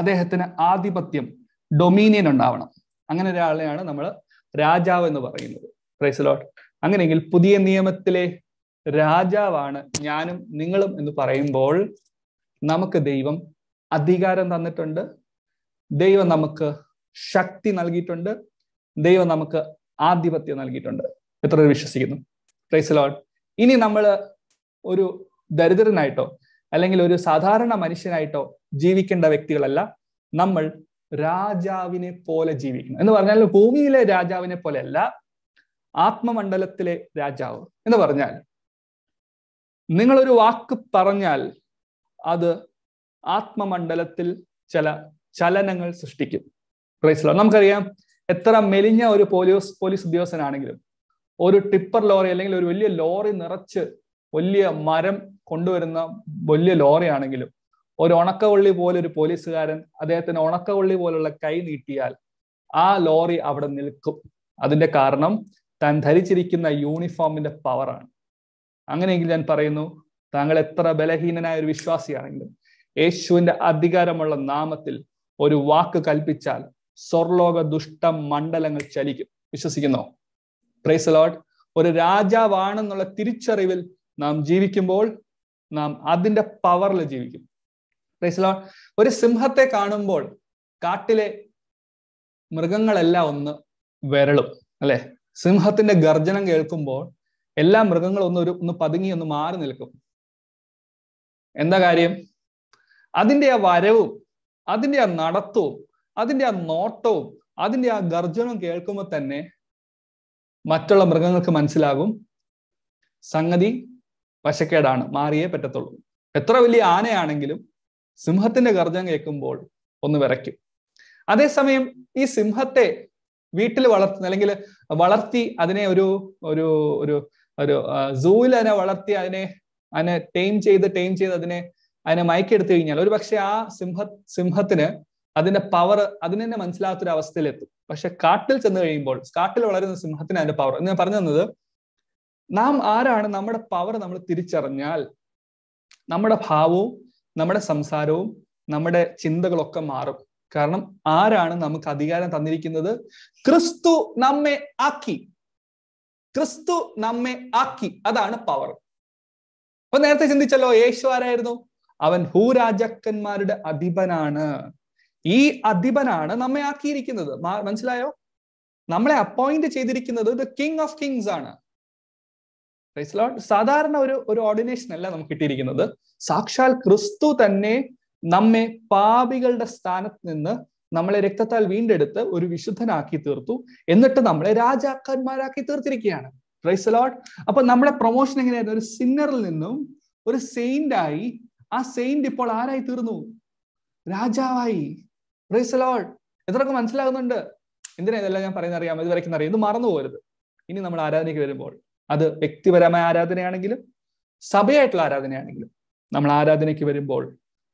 അദ്ദേഹത്തിന് ആധിപത്യം ഡൊമീനിയൻ ഉണ്ടാവണം അങ്ങനെ ഒരാളെയാണ് നമ്മൾ രാജാവ് എന്ന് പറയുന്നത് പ്രൈസ് ലോട്ട് അങ്ങനെയെങ്കിൽ പുതിയ നിയമത്തിലെ രാജാവാണ് ഞാനും നിങ്ങളും എന്ന് പറയുമ്പോൾ നമുക്ക് ദൈവം അധികാരം തന്നിട്ടുണ്ട് ദൈവം നമുക്ക് ശക്തി നൽകിയിട്ടുണ്ട് ദൈവം നമുക്ക് ആധിപത്യം നൽകിയിട്ടുണ്ട് എത്ര പേർ വിശ്വസിക്കുന്നു പ്രൈസ് ലോഡ് ഇനി നമ്മൾ ഒരു ദരിദ്രനായിട്ടോ അല്ലെങ്കിൽ ഒരു സാധാരണ മനുഷ്യനായിട്ടോ ജീവിക്കേണ്ട വ്യക്തികളല്ല നമ്മൾ രാജാവിനെ പോലെ ജീവിക്കുന്നു എന്ന് പറഞ്ഞാൽ ഭൂമിയിലെ രാജാവിനെ പോലെയല്ല ആത്മമണ്ഡലത്തിലെ രാജാവ് എന്ന് പറഞ്ഞാൽ നിങ്ങളൊരു വാക്ക് പറഞ്ഞാൽ അത് ആത്മമണ്ഡലത്തിൽ ചില ചലനങ്ങൾ സൃഷ്ടിക്കും പ്രൈസ്ലോ നമുക്കറിയാം എത്ര മെലിഞ്ഞ ഒരു പോലീസ് പോലീസ് ഉദ്യോഗസ്ഥനാണെങ്കിലും ഒരു ടിപ്പർ ലോറി അല്ലെങ്കിൽ ഒരു വലിയ ലോറി നിറച്ച് വലിയ മരം കൊണ്ടുവരുന്ന വലിയ ലോറിയാണെങ്കിലും ഒരു ഉണക്കവള്ളി പോലെ ഒരു പോലീസുകാരൻ അദ്ദേഹത്തിന് ഉണക്കവള്ളി പോലുള്ള കൈ നീട്ടിയാൽ ആ ലോറി അവിടെ നിൽക്കും അതിന്റെ കാരണം താൻ ധരിച്ചിരിക്കുന്ന യൂണിഫോമിന്റെ പവറാണ് അങ്ങനെയെങ്കിൽ ഞാൻ പറയുന്നു താങ്കൾ എത്ര ബലഹീനനായ ഒരു വിശ്വാസിയാണെങ്കിലും യേശുവിന്റെ അധികാരമുള്ള നാമത്തിൽ ഒരു വാക്ക് കൽപ്പിച്ചാൽ സ്വർലോക ദുഷ്ട മണ്ഡലങ്ങൾ ചലിക്കും വിശ്വസിക്കുന്നോ പ്രൈസ് ലോഡ് ഒരു രാജാവാണെന്നുള്ള തിരിച്ചറിവിൽ നാം ജീവിക്കുമ്പോൾ നാം അതിന്റെ പവറിൽ ജീവിക്കും പ്രൈസ് ലോഡ് ഒരു സിംഹത്തെ കാണുമ്പോൾ കാട്ടിലെ മൃഗങ്ങളെല്ലാം ഒന്ന് വിരളും അല്ലെ സിംഹത്തിന്റെ ഗർജനം കേൾക്കുമ്പോൾ എല്ലാ മൃഗങ്ങളും ഒന്ന് ഒരു ഒന്ന് പതുങ്ങി ഒന്ന് മാറി നിൽക്കും എന്താ കാര്യം അതിൻ്റെ ആ വരവും അതിൻ്റെ ആ നടത്തവും അതിൻ്റെ ആ നോട്ടവും അതിൻ്റെ ആ ഗർജനവും കേൾക്കുമ്പോൾ തന്നെ മറ്റുള്ള മൃഗങ്ങൾക്ക് മനസ്സിലാകും സംഗതി വശക്കേടാണ് മാറിയേ പറ്റത്തുള്ളൂ എത്ര വലിയ ആനയാണെങ്കിലും സിംഹത്തിന്റെ ഗർജം കേൾക്കുമ്പോൾ ഒന്ന് വിറയ്ക്കും അതേസമയം ഈ സിംഹത്തെ വീട്ടിൽ വളർത്തുന്ന അല്ലെങ്കിൽ വളർത്തി അതിനെ ഒരു ഒരു ഒരു ഒരു സൂവിൽ അതിനെ വളർത്തി അതിനെ അതിനെ ടൈം ചെയ്ത് ടൈം ചെയ്ത് അതിനെ അതിനെ മയക്കെടുത്തു കഴിഞ്ഞാൽ ഒരു പക്ഷെ ആ സിംഹ സിംഹത്തിന് അതിന്റെ പവർ അതിനെ തന്നെ മനസ്സിലാകാത്തൊരു അവസ്ഥയിലെത്തും പക്ഷെ കാട്ടിൽ ചെന്ന് കഴിയുമ്പോൾ കാട്ടിൽ വളരുന്ന സിംഹത്തിന് അതിന്റെ പവർ എന്ന് ഞാൻ പറഞ്ഞു തന്നത് നാം ആരാണ് നമ്മുടെ പവർ നമ്മൾ തിരിച്ചറിഞ്ഞാൽ നമ്മുടെ ഭാവവും നമ്മുടെ സംസാരവും നമ്മുടെ ചിന്തകളൊക്കെ മാറും കാരണം ആരാണ് നമുക്ക് അധികാരം തന്നിരിക്കുന്നത് ക്രിസ്തു നമ്മെ ആക്കി ക്രിസ്തു നമ്മെ ആക്കി അതാണ് പവർ അപ്പൊ നേരത്തെ ചിന്തിച്ചല്ലോ യേശു ആരായിരുന്നു അവൻ ഭൂരാജാക്കന്മാരുടെ അധിപനാണ് ഈ അധിപനാണ് നമ്മെ ആക്കിയിരിക്കുന്നത് മനസ്സിലായോ നമ്മളെ അപ്പോയിന്റ് ചെയ്തിരിക്കുന്നത് ദ കിങ് ഓഫ് കിങ്സ് ആണ് സാധാരണ ഒരു ഒരു ഓർഡിനേഷൻ അല്ല നമുക്ക് കിട്ടിയിരിക്കുന്നത് സാക്ഷാൽ ക്രിസ്തു തന്നെ നമ്മെ പാപികളുടെ സ്ഥാനത്ത് നിന്ന് നമ്മളെ രക്തത്താൽ വീണ്ടെടുത്ത് ഒരു വിശുദ്ധനാക്കി തീർത്തു എന്നിട്ട് നമ്മളെ രാജാക്കന്മാരാക്കി തീർത്തിരിക്കുകയാണ് പ്രൈസ് ലോട്ട് അപ്പൊ നമ്മുടെ പ്രൊമോഷൻ എങ്ങനെയായിരുന്നു ഒരു സിന്നറിൽ നിന്നും ഒരു സെയിന്റ് ആയി ആ സെയിന്റ് ഇപ്പോൾ ആരായി തീർന്നു രാജാവായി പ്രൈസ് ലോട്ട് എത്രയൊക്കെ മനസ്സിലാകുന്നുണ്ട് എന്തിനാ ഇതെല്ലാം ഞാൻ പറയുന്ന അറിയാം ഇത് അറിയാം ഇത് മറന്നു പോരുത് ഇനി നമ്മൾ ആരാധനയ്ക്ക് വരുമ്പോൾ അത് വ്യക്തിപരമായ ആരാധനയാണെങ്കിലും സഭയായിട്ടുള്ള ആരാധനയാണെങ്കിലും നമ്മൾ ആരാധനയ്ക്ക് വരുമ്പോൾ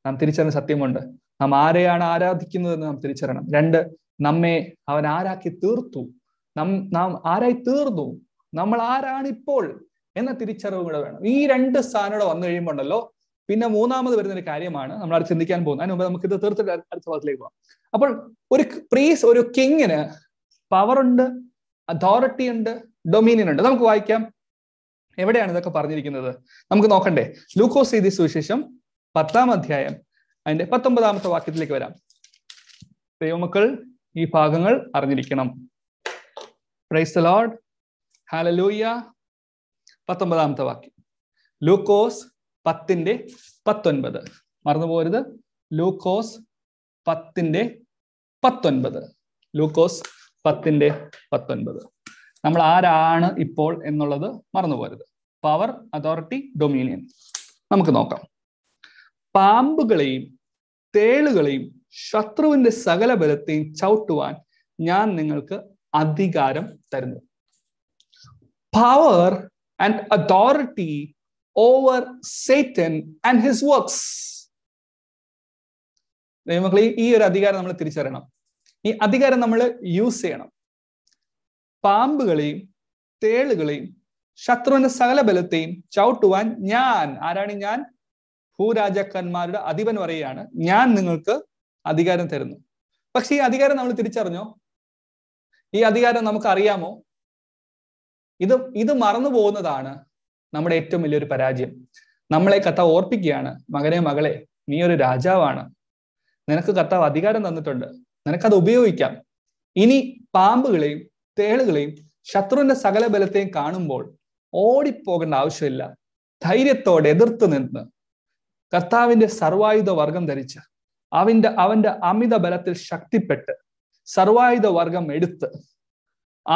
നാം തിരിച്ചറിഞ്ഞ സത്യമുണ്ട് നാം ആരെയാണ് ആരാധിക്കുന്നതെന്ന് നാം തിരിച്ചറിയണം രണ്ട് നമ്മെ അവൻ ആരാക്കി തീർത്തു നം നാം ആരായി തീർന്നു നമ്മൾ ആരാണ് ഇപ്പോൾ എന്ന തിരിച്ചറിവ് കൂടെ വേണം ഈ രണ്ട് സ്ഥാനം വന്നു കഴിയുമ്പോണ്ടല്ലോ പിന്നെ മൂന്നാമത് വരുന്ന ഒരു കാര്യമാണ് നമ്മൾ അത് ചിന്തിക്കാൻ പോകുന്നത് അതിന് മുമ്പ് നമുക്ക് ഇത് തീർത്തിട്ട് അടുത്ത ഭാഗത്തിലേക്ക് പോകാം അപ്പോൾ ഒരു പ്രീസ് ഒരു കിങ്ങിന് പവർ ഉണ്ട് അതോറിറ്റി ഉണ്ട് ഡൊമീനിയൻ ഉണ്ട് നമുക്ക് വായിക്കാം എവിടെയാണ് ഇതൊക്കെ പറഞ്ഞിരിക്കുന്നത് നമുക്ക് നോക്കണ്ടേ ലൂക്കോസ് ചെയ്തി സുവിശേഷം പത്താം അധ്യായം അതിന്റെ പത്തൊമ്പതാമത്തെ വാക്യത്തിലേക്ക് വരാം ദൈവമക്കൾ ഈ ഭാഗങ്ങൾ അറിഞ്ഞിരിക്കണം പ്രൈസ് ലോർഡ് ഹാലലൂയ പത്തൊമ്പതാമത്തെ വാക്യം ലൂക്കോസ് പത്തിന്റെ പത്തൊൻപത് മറന്നുപോരുത് ലൂക്കോസ് പത്തിന്റെ പത്തൊൻപത് ലൂക്കോസ് പത്തിന്റെ പത്തൊൻപത് നമ്മൾ ആരാണ് ഇപ്പോൾ എന്നുള്ളത് മറന്നുപോരുത് പവർ അതോറിറ്റി ഡൊമീനിയൻ നമുക്ക് നോക്കാം പാമ്പുകളെയും തേളുകളെയും ശത്രുവിന്റെ സകല ബലത്തെയും ചവിട്ടുവാൻ ഞാൻ നിങ്ങൾക്ക് അധികാരം തരുന്നു power and authority over Satan and his works മക്കളെ ഈ ഒരു അധികാരം നമ്മൾ തിരിച്ചറിയണം ഈ അധികാരം നമ്മൾ യൂസ് ചെയ്യണം പാമ്പുകളെയും തേളുകളെയും ശത്രുവിന്റെ സകല ബലത്തെയും ചവിട്ടുവാൻ ഞാൻ ആരാണ് ഞാൻ ഭൂരാജാക്കന്മാരുടെ അധിപൻ പറയുകയാണ് ഞാൻ നിങ്ങൾക്ക് അധികാരം തരുന്നു പക്ഷെ ഈ അധികാരം നമ്മൾ തിരിച്ചറിഞ്ഞോ ഈ അധികാരം നമുക്ക് അറിയാമോ ഇത് ഇത് മറന്നു പോകുന്നതാണ് നമ്മുടെ ഏറ്റവും വലിയൊരു പരാജയം നമ്മളെ കഥ ഓർപ്പിക്കുകയാണ് മകനെ മകളെ നീ ഒരു രാജാവാണ് നിനക്ക് കർത്താവ് അധികാരം തന്നിട്ടുണ്ട് നിനക്കത് ഉപയോഗിക്കാം ഇനി പാമ്പുകളെയും തേളുകളെയും ശത്രുവിന്റെ സകല ബലത്തെയും കാണുമ്പോൾ ഓടിപ്പോകേണ്ട ആവശ്യമില്ല ധൈര്യത്തോടെ എതിർത്ത് നിന്ന് കർത്താവിന്റെ സർവായുധ വർഗം ധരിച്ച് അവന്റെ അവന്റെ അമിത ബലത്തിൽ ശക്തിപ്പെട്ട് സർവായുധ വർഗം എടുത്ത്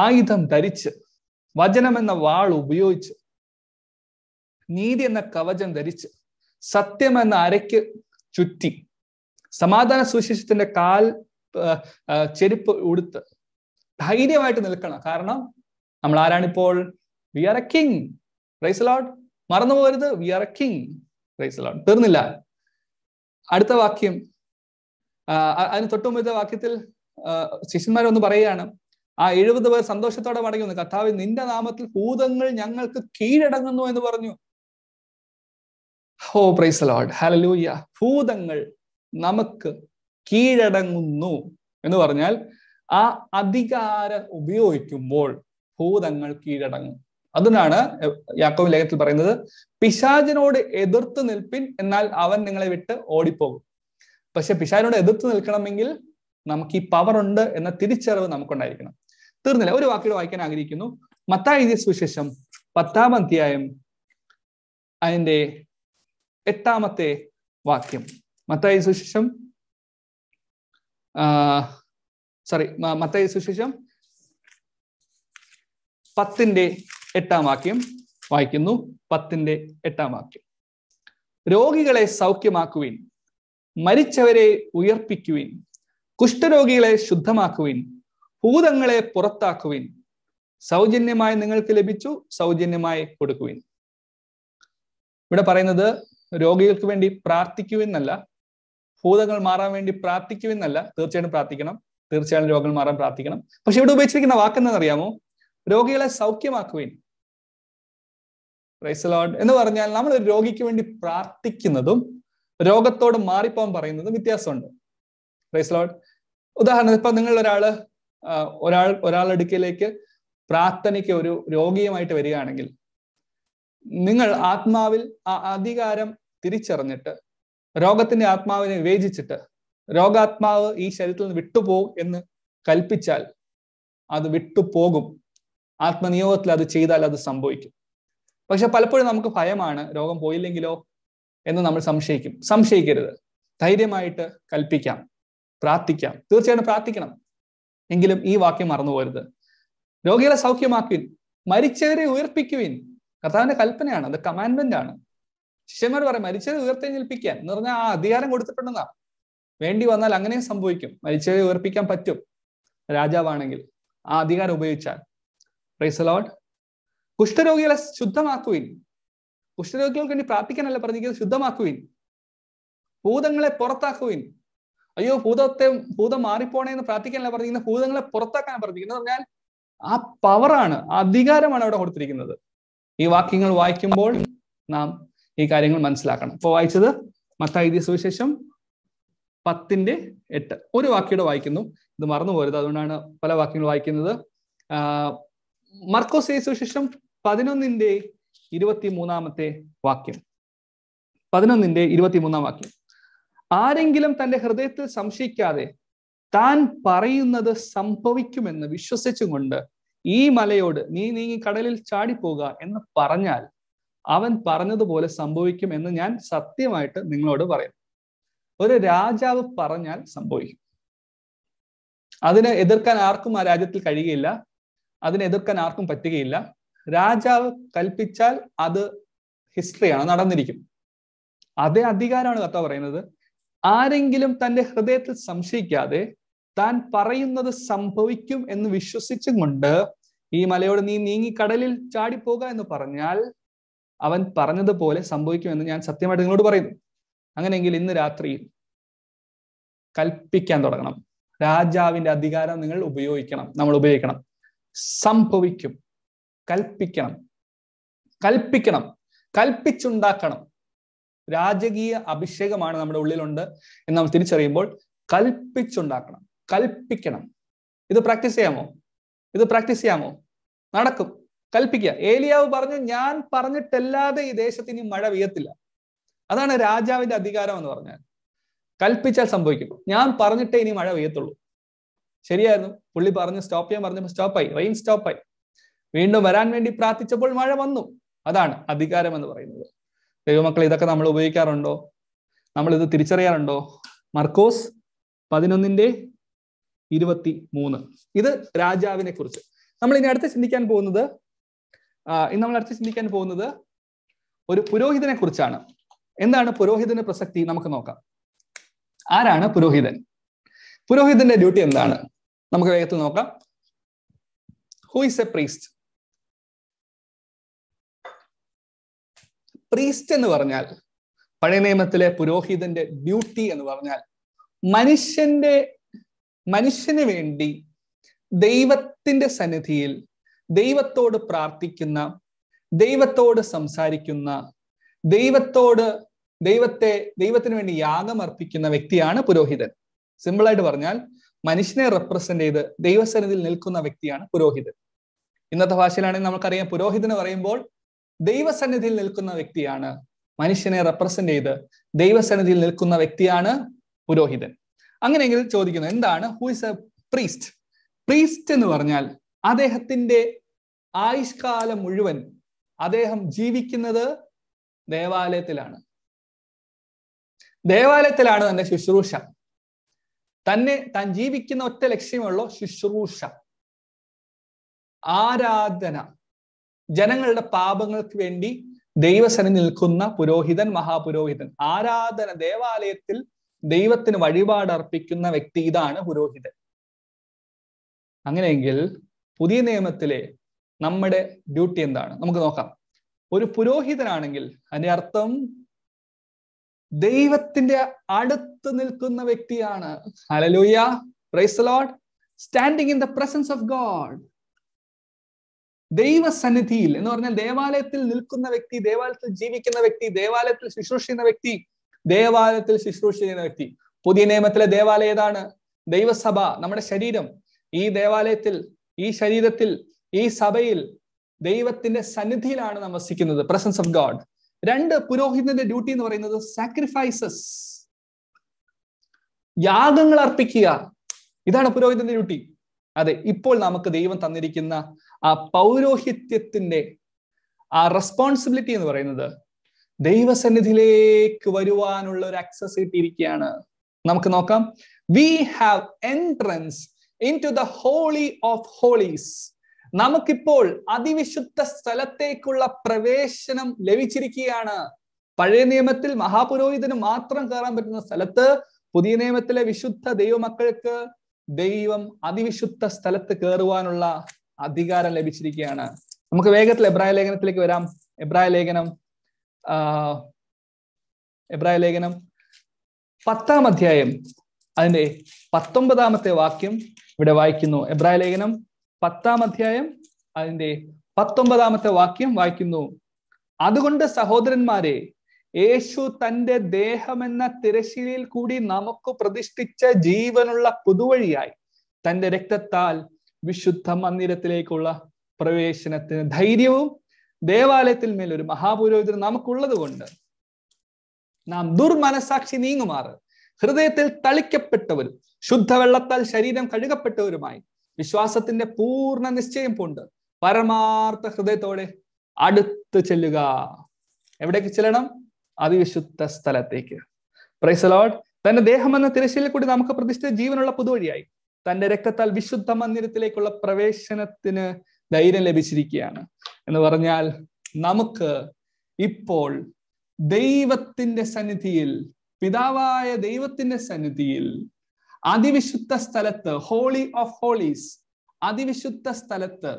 ആയുധം ധരിച്ച് എന്ന വാൾ ഉപയോഗിച്ച് നീതി എന്ന കവചം ധരിച്ച് സത്യം എന്ന അരയ്ക്ക് ചുറ്റി സമാധാന സുശേഷത്തിന്റെ കാൽ ചെരുപ്പ് ഉടുത്ത് ധൈര്യമായിട്ട് നിൽക്കണം കാരണം നമ്മൾ ആരാണിപ്പോൾ we are a king rise lord മറന്നു പോകരുത് വി ആർ എ കിങ് ക്രൈസ്തലാണ് തീർന്നില്ല അടുത്ത വാക്യം അതിന് തൊട്ടുമുമ്പത്തെ വാക്യത്തിൽ ശിഷ്യന്മാരൊന്ന് പറയുകയാണ് ആ എഴുപത് പേർ സന്തോഷത്തോടെ മടങ്ങി വന്നു കർത്താവ് നിന്റെ നാമത്തിൽ ഭൂതങ്ങൾ ഞങ്ങൾക്ക് കീഴടങ്ങുന്നു എന്ന് പറഞ്ഞു ഹോ പ്രൈസ് ലോഡ് ഹലലൂയ ഭൂതങ്ങൾ നമുക്ക് കീഴടങ്ങുന്നു എന്ന് പറഞ്ഞാൽ ആ അധികാരം ഉപയോഗിക്കുമ്പോൾ ഭൂതങ്ങൾ കീഴടങ്ങും അതുകൊണ്ടാണ് യാക്കോബ് ലേഖത്തിൽ പറയുന്നത് പിശാചിനോട് എതിർത്ത് നിൽപ്പിൻ എന്നാൽ അവൻ നിങ്ങളെ വിട്ട് ഓടിപ്പോകും പക്ഷെ പിശാചിനോട് എതിർത്ത് നിൽക്കണമെങ്കിൽ നമുക്ക് ഈ പവർ ഉണ്ട് എന്ന തിരിച്ചറിവ് നമുക്കുണ്ടായിരിക്കണം തീർന്നില്ല ഒരു വാക്കിയുടെ വായിക്കാൻ ആഗ്രഹിക്കുന്നു മത്തായ സുശേഷം സുവിശേഷം പത്താം അധ്യായം അതിന്റെ എട്ടാമത്തെ വാക്യം മത്തായ സുവിശേഷം സോറി മത്തായ സുവിശേഷം പത്തിന്റെ എട്ടാം വാക്യം വായിക്കുന്നു പത്തിന്റെ എട്ടാം വാക്യം രോഗികളെ സൗഖ്യമാക്കുവിൻ മരിച്ചവരെ ഉയർപ്പിക്കുവിൻ കുഷ്ഠരോഗികളെ ശുദ്ധമാക്കുവിൻ ഭൂതങ്ങളെ പുറത്താക്കുവിൻ സൗജന്യമായി നിങ്ങൾക്ക് ലഭിച്ചു സൗജന്യമായി കൊടുക്കുവിൻ ഇവിടെ പറയുന്നത് രോഗികൾക്ക് വേണ്ടി പ്രാർത്ഥിക്കുവെന്നല്ല ഭൂതങ്ങൾ മാറാൻ വേണ്ടി പ്രാർത്ഥിക്കുവെന്നല്ല തീർച്ചയായിട്ടും പ്രാർത്ഥിക്കണം തീർച്ചയായും രോഗങ്ങൾ മാറാൻ പ്രാർത്ഥിക്കണം പക്ഷെ ഇവിടെ ഉപയോഗിച്ചിരിക്കുന്ന വാക്കെന്താണെന്നറിയാമോ രോഗികളെ സൗഖ്യമാക്കുവിൻ റൈസലോഡ് എന്ന് പറഞ്ഞാൽ നമ്മൾ ഒരു രോഗിക്ക് വേണ്ടി പ്രാർത്ഥിക്കുന്നതും രോഗത്തോട് മാറിപ്പോകാൻ പറയുന്നതും വ്യത്യാസമുണ്ട് റൈസലോഡ് ഉദാഹരണം ഇപ്പൊ നിങ്ങൾ ഒരാള് ഒരാൾ അടുക്കയിലേക്ക് പ്രാർത്ഥനയ്ക്ക് ഒരു രോഗിയുമായിട്ട് വരികയാണെങ്കിൽ നിങ്ങൾ ആത്മാവിൽ ആ അധികാരം തിരിച്ചറിഞ്ഞിട്ട് രോഗത്തിന്റെ ആത്മാവിനെ വിവേചിച്ചിട്ട് രോഗാത്മാവ് ഈ ശരീരത്തിൽ നിന്ന് വിട്ടുപോകും എന്ന് കൽപ്പിച്ചാൽ അത് വിട്ടുപോകും ആത്മനിയോഗത്തിൽ അത് ചെയ്താൽ അത് സംഭവിക്കും പക്ഷെ പലപ്പോഴും നമുക്ക് ഭയമാണ് രോഗം പോയില്ലെങ്കിലോ എന്ന് നമ്മൾ സംശയിക്കും സംശയിക്കരുത് ധൈര്യമായിട്ട് കൽപ്പിക്കാം പ്രാർത്ഥിക്കാം തീർച്ചയായിട്ടും പ്രാർത്ഥിക്കണം എങ്കിലും ഈ വാക്യം മറന്നുപോരുത് രോഗികളെ സൗഖ്യമാക്കുവിൻ മരിച്ചവരെ ഉയർപ്പിക്കുവിൻ കർത്താവിന്റെ കൽപ്പനയാണ് അത് കമാൻഡ്മെന്റ് ആണ് ശിഷ്യന്മാർ പറയും മരിച്ചവരെ ഉയർത്തെഴുന്നേൽപ്പിക്കാൻ എന്ന് പറഞ്ഞാൽ ആ അധികാരം കൊടുത്തിട്ടുണ്ടെന്നാ വേണ്ടി വന്നാൽ അങ്ങനെയും സംഭവിക്കും മരിച്ചവരെ ഉയർപ്പിക്കാൻ പറ്റും രാജാവാണെങ്കിൽ ആ അധികാരം ഉപയോഗിച്ചാൽ പ്രൈസ് കുഷ്ഠരോഗികളെ ശുദ്ധമാക്കുവിൻ കുഷ്ഠരോഗികൾക്ക് വേണ്ടി പ്രാർത്ഥിക്കാനല്ല പറഞ്ഞിരിക്കുന്നത് ശുദ്ധമാക്കുവിൻ ഭൂതങ്ങളെ പുറത്താക്കുവിൻ അയ്യോ ഭൂതത്തെ ഭൂതം മാറിപ്പോണേ എന്ന് പ്രാർത്ഥിക്കാനല്ല പറഞ്ഞിരിക്കുന്നത് ഭൂതങ്ങളെ പുറത്താക്കാൻ പറഞ്ഞിരിക്കുന്നത് പറഞ്ഞാൽ ആ പവറാണ് അധികാരമാണ് അവിടെ കൊടുത്തിരിക്കുന്നത് ഈ വാക്യങ്ങൾ വായിക്കുമ്പോൾ നാം ഈ കാര്യങ്ങൾ മനസ്സിലാക്കണം ഇപ്പോൾ വായിച്ചത് മത്തായി സുവിശേഷം പത്തിന്റെ എട്ട് ഒരു വാക്യോടെ വായിക്കുന്നു ഇത് മറന്നു പോരുത് അതുകൊണ്ടാണ് പല വാക്യങ്ങൾ വായിക്കുന്നത് മർക്കോസ് സുശേഷം പതിനൊന്നിന്റെ ഇരുപത്തി മൂന്നാമത്തെ വാക്യം പതിനൊന്നിന്റെ ഇരുപത്തിമൂന്നാം വാക്യം ആരെങ്കിലും തന്റെ ഹൃദയത്തിൽ സംശയിക്കാതെ താൻ പറയുന്നത് സംഭവിക്കുമെന്ന് വിശ്വസിച്ചും കൊണ്ട് ഈ മലയോട് നീ നീങ്ങി കടലിൽ ചാടിപ്പോക എന്ന് പറഞ്ഞാൽ അവൻ പറഞ്ഞതുപോലെ സംഭവിക്കും എന്ന് ഞാൻ സത്യമായിട്ട് നിങ്ങളോട് പറയും ഒരു രാജാവ് പറഞ്ഞാൽ സംഭവിക്കും അതിനെ എതിർക്കാൻ ആർക്കും ആ രാജ്യത്തിൽ കഴിയുകയില്ല അതിനെ എതിർക്കാൻ ആർക്കും പറ്റുകയില്ല രാജാവ് കൽപ്പിച്ചാൽ അത് ഹിസ്റ്ററിയാണ് നടന്നിരിക്കും അതേ അധികാരമാണ് കഥ പറയുന്നത് ആരെങ്കിലും തന്റെ ഹൃദയത്തിൽ സംശയിക്കാതെ താൻ പറയുന്നത് സംഭവിക്കും എന്ന് വിശ്വസിച്ചും കൊണ്ട് ഈ മലയോട് നീ നീങ്ങി കടലിൽ ചാടിപ്പോക എന്ന് പറഞ്ഞാൽ അവൻ പറഞ്ഞതുപോലെ സംഭവിക്കുമെന്ന് ഞാൻ സത്യമായിട്ട് നിങ്ങളോട് പറയുന്നു അങ്ങനെയെങ്കിൽ ഇന്ന് രാത്രിയിൽ കൽപ്പിക്കാൻ തുടങ്ങണം രാജാവിന്റെ അധികാരം നിങ്ങൾ ഉപയോഗിക്കണം നമ്മൾ ഉപയോഗിക്കണം സംഭവിക്കും കൽപ്പിക്കണം കൽപ്പിക്കണം കൽപ്പിച്ചുണ്ടാക്കണം രാജകീയ അഭിഷേകമാണ് നമ്മുടെ ഉള്ളിലുണ്ട് എന്ന് നമ്മൾ തിരിച്ചറിയുമ്പോൾ കൽപ്പിച്ചുണ്ടാക്കണം കൽപ്പിക്കണം ഇത് പ്രാക്ടീസ് ചെയ്യാമോ ഇത് പ്രാക്ടീസ് ചെയ്യാമോ നടക്കും കൽപ്പിക്കുക ഏലിയാവ് പറഞ്ഞു ഞാൻ പറഞ്ഞിട്ടല്ലാതെ ഈ ദേശത്തിന് മഴ വീയത്തില്ല അതാണ് രാജാവിന്റെ അധികാരം എന്ന് പറഞ്ഞാൽ കൽപ്പിച്ചാൽ സംഭവിക്കും ഞാൻ പറഞ്ഞിട്ടേ ഇനി മഴ പെയ്യത്തുള്ളൂ ശരിയായിരുന്നു പുള്ളി പറഞ്ഞ് സ്റ്റോപ്പ് ചെയ്യാൻ പറഞ്ഞപ്പോൾ സ്റ്റോപ്പായി റെയിൻ സ്റ്റോപ്പായി വീണ്ടും വരാൻ വേണ്ടി പ്രാർത്ഥിച്ചപ്പോൾ മഴ വന്നു അതാണ് അധികാരം എന്ന് പറയുന്നത് ദൈവമക്കൾ ഇതൊക്കെ നമ്മൾ ഉപയോഗിക്കാറുണ്ടോ നമ്മൾ ഇത് തിരിച്ചറിയാറുണ്ടോ മർക്കോസ് പതിനൊന്നിന്റെ ഇരുപത്തി മൂന്ന് ഇത് രാജാവിനെ കുറിച്ച് നമ്മൾ ഇനി അടുത്ത് ചിന്തിക്കാൻ പോകുന്നത് ഇന്ന് നമ്മൾ അടുത്ത് ചിന്തിക്കാൻ പോകുന്നത് ഒരു പുരോഹിതനെ കുറിച്ചാണ് എന്താണ് പുരോഹിതന്റെ പ്രസക്തി നമുക്ക് നോക്കാം ആരാണ് പുരോഹിതൻ പുരോഹിതന്റെ ഡ്യൂട്ടി എന്താണ് നമുക്ക് വേഗത്തിൽ നോക്കാം who is a priest priest എന്ന് പറഞ്ഞാൽ പഴയ നിയമത്തിലെ പുരോഹിതന്റെ ഡ്യൂട്ടി എന്ന് പറഞ്ഞാൽ മനുഷ്യന്റെ മനുഷ്യന് വേണ്ടി ദൈവത്തിന്റെ സന്നിധിയിൽ ദൈവത്തോട് പ്രാർത്ഥിക്കുന്ന ദൈവത്തോട് സംസാരിക്കുന്ന ദൈവത്തോട് ദൈവത്തെ ദൈവത്തിന് വേണ്ടി യാഗം അർപ്പിക്കുന്ന വ്യക്തിയാണ് പുരോഹിതൻ സിമ്പിൾ ആയിട്ട് പറഞ്ഞാൽ മനുഷ്യനെ റെപ്രസെന്റ് ചെയ്ത് ദൈവസന്നിധിയിൽ നിൽക്കുന്ന വ്യക്തിയാണ് പുരോഹിതൻ ഇന്നത്തെ ഭാഷയിലാണെങ്കിൽ നമുക്കറിയാം പുരോഹിതന് പറയുമ്പോൾ ദൈവസന്നിധിയിൽ നിൽക്കുന്ന വ്യക്തിയാണ് മനുഷ്യനെ റെപ്രസെന്റ് ചെയ്ത് ദൈവസന്നിധിയിൽ നിൽക്കുന്ന വ്യക്തിയാണ് പുരോഹിതൻ അങ്ങനെയെങ്കിൽ ചോദിക്കുന്നു എന്താണ് who is a priest priest എന്ന് പറഞ്ഞാൽ അദ്ദേഹത്തിന്റെ ആയുഷ്കാലം മുഴുവൻ അദ്ദേഹം ജീവിക്കുന്നത് ദേവാലയത്തിലാണ് ദേവാലയത്തിലാണ് തന്റെ ശുശ്രൂഷ തന്നെ താൻ ജീവിക്കുന്ന ഒറ്റ ലക്ഷ്യമുള്ളൂ ശുശ്രൂഷ ആരാധന ജനങ്ങളുടെ പാപങ്ങൾക്ക് വേണ്ടി ദൈവസനം നിൽക്കുന്ന പുരോഹിതൻ മഹാപുരോഹിതൻ ആരാധന ദേവാലയത്തിൽ ദൈവത്തിന് വഴിപാട് അർപ്പിക്കുന്ന വ്യക്തി ഇതാണ് പുരോഹിതൻ അങ്ങനെയെങ്കിൽ പുതിയ നിയമത്തിലെ നമ്മുടെ ഡ്യൂട്ടി എന്താണ് നമുക്ക് നോക്കാം ഒരു പുരോഹിതനാണെങ്കിൽ അതിന്റെ അർത്ഥം ദൈവത്തിന്റെ അടുത്ത് നിൽക്കുന്ന വ്യക്തിയാണ് hallelujah praise lord standing in the presence of God ദൈവസന്നിധിയിൽ എന്ന് പറഞ്ഞാൽ ദേവാലയത്തിൽ നിൽക്കുന്ന വ്യക്തി ദേവാലയത്തിൽ ജീവിക്കുന്ന വ്യക്തി ദേവാലയത്തിൽ ശുശ്രൂഷ ചെയ്യുന്ന വ്യക്തി ദേവാലയത്തിൽ ശുശ്രൂഷ ചെയ്യുന്ന വ്യക്തി പുതിയ നിയമത്തിലെ ദേവാലയം ഏതാണ് ദൈവസഭ നമ്മുടെ ശരീരം ഈ ദേവാലയത്തിൽ ഈ ശരീരത്തിൽ ഈ സഭയിൽ ദൈവത്തിന്റെ സന്നിധിയിലാണ് നാം വസിക്കുന്നത് പ്രസൻസ് ഓഫ് ഗോഡ് രണ്ട് പുരോഹിതന്റെ ഡ്യൂട്ടി എന്ന് പറയുന്നത് സാക്രിഫൈസസ് യാഗങ്ങൾ അർപ്പിക്കുക ഇതാണ് പുരോഹിതന്റെ ഡ്യൂട്ടി അതെ ഇപ്പോൾ നമുക്ക് ദൈവം തന്നിരിക്കുന്ന ആ പൗരോഹിത്യത്തിന്റെ ആ റെസ്പോൺസിബിലിറ്റി എന്ന് പറയുന്നത് ദൈവസന്നിധിയിലേക്ക് വരുവാനുള്ള ഒരു ആക്സസ് കിട്ടിയിരിക്കുകയാണ് നമുക്ക് നോക്കാം we have entrance into the holy of holies നമുക്കിപ്പോൾ അതിവിശുദ്ധ സ്ഥലത്തേക്കുള്ള പ്രവേശനം ലഭിച്ചിരിക്കുകയാണ് പഴയ നിയമത്തിൽ മഹാപുരോഹിതന് മാത്രം കയറാൻ പറ്റുന്ന സ്ഥലത്ത് പുതിയ നിയമത്തിലെ വിശുദ്ധ ദൈവമക്കൾക്ക് ദൈവം അതിവിശുദ്ധ സ്ഥലത്ത് കയറുവാനുള്ള അധികാരം ലഭിച്ചിരിക്കുകയാണ് നമുക്ക് വേഗത്തിൽ എബ്രായ ലേഖനത്തിലേക്ക് വരാം എബ്രായ ലേഖനം എബ്രായ ലേഖനം പത്താം അധ്യായം അതിന്റെ പത്തൊമ്പതാമത്തെ വാക്യം ഇവിടെ വായിക്കുന്നു എബ്രായ ലേഖനം പത്താം അധ്യായം അതിന്റെ പത്തൊമ്പതാമത്തെ വാക്യം വായിക്കുന്നു അതുകൊണ്ട് സഹോദരന്മാരെ യേശു തന്റെ ദേഹമെന്ന തിരശ്ശീലയിൽ കൂടി നമുക്ക് പ്രതിഷ്ഠിച്ച ജീവനുള്ള പുതുവഴിയായി തന്റെ രക്തത്താൽ വിശുദ്ധ മന്ദിരത്തിലേക്കുള്ള പ്രവേശനത്തിന് ധൈര്യവും ദേവാലയത്തിൽ മേൽ ഒരു മഹാപുരോഹിതൻ നമുക്കുള്ളത് കൊണ്ട് നാം ദുർമനസാക്ഷി നീങ്ങുമാറ് ഹൃദയത്തിൽ തളിക്കപ്പെട്ടവരും ശുദ്ധവെള്ളത്താൽ ശരീരം കഴുകപ്പെട്ടവരുമായി വിശ്വാസത്തിന്റെ പൂർണ്ണ നിശ്ചയം പൂണ്ട് പരമാർത്ഥ ഹൃദയത്തോടെ അടുത്ത് ചെല്ലുക എവിടേക്ക് ചെല്ലണം അതിവിശുദ്ധ സ്ഥലത്തേക്ക് പ്രൈസലോഡ് തന്റെ ദേഹം എന്ന തിരശ്ശീലിൽ കൂടി നമുക്ക് പ്രതിഷ്ഠിത ജീവനുള്ള പുതുവഴിയായി തന്റെ രക്തത്താൽ വിശുദ്ധ മന്ദിരത്തിലേക്കുള്ള പ്രവേശനത്തിന് ധൈര്യം ലഭിച്ചിരിക്കുകയാണ് എന്ന് പറഞ്ഞാൽ നമുക്ക് ഇപ്പോൾ ദൈവത്തിന്റെ സന്നിധിയിൽ പിതാവായ ദൈവത്തിന്റെ സന്നിധിയിൽ അതിവിശുദ്ധ സ്ഥലത്ത് ഹോളി ഓഫ് ഹോളീസ് അതിവിശുദ്ധ സ്ഥലത്ത്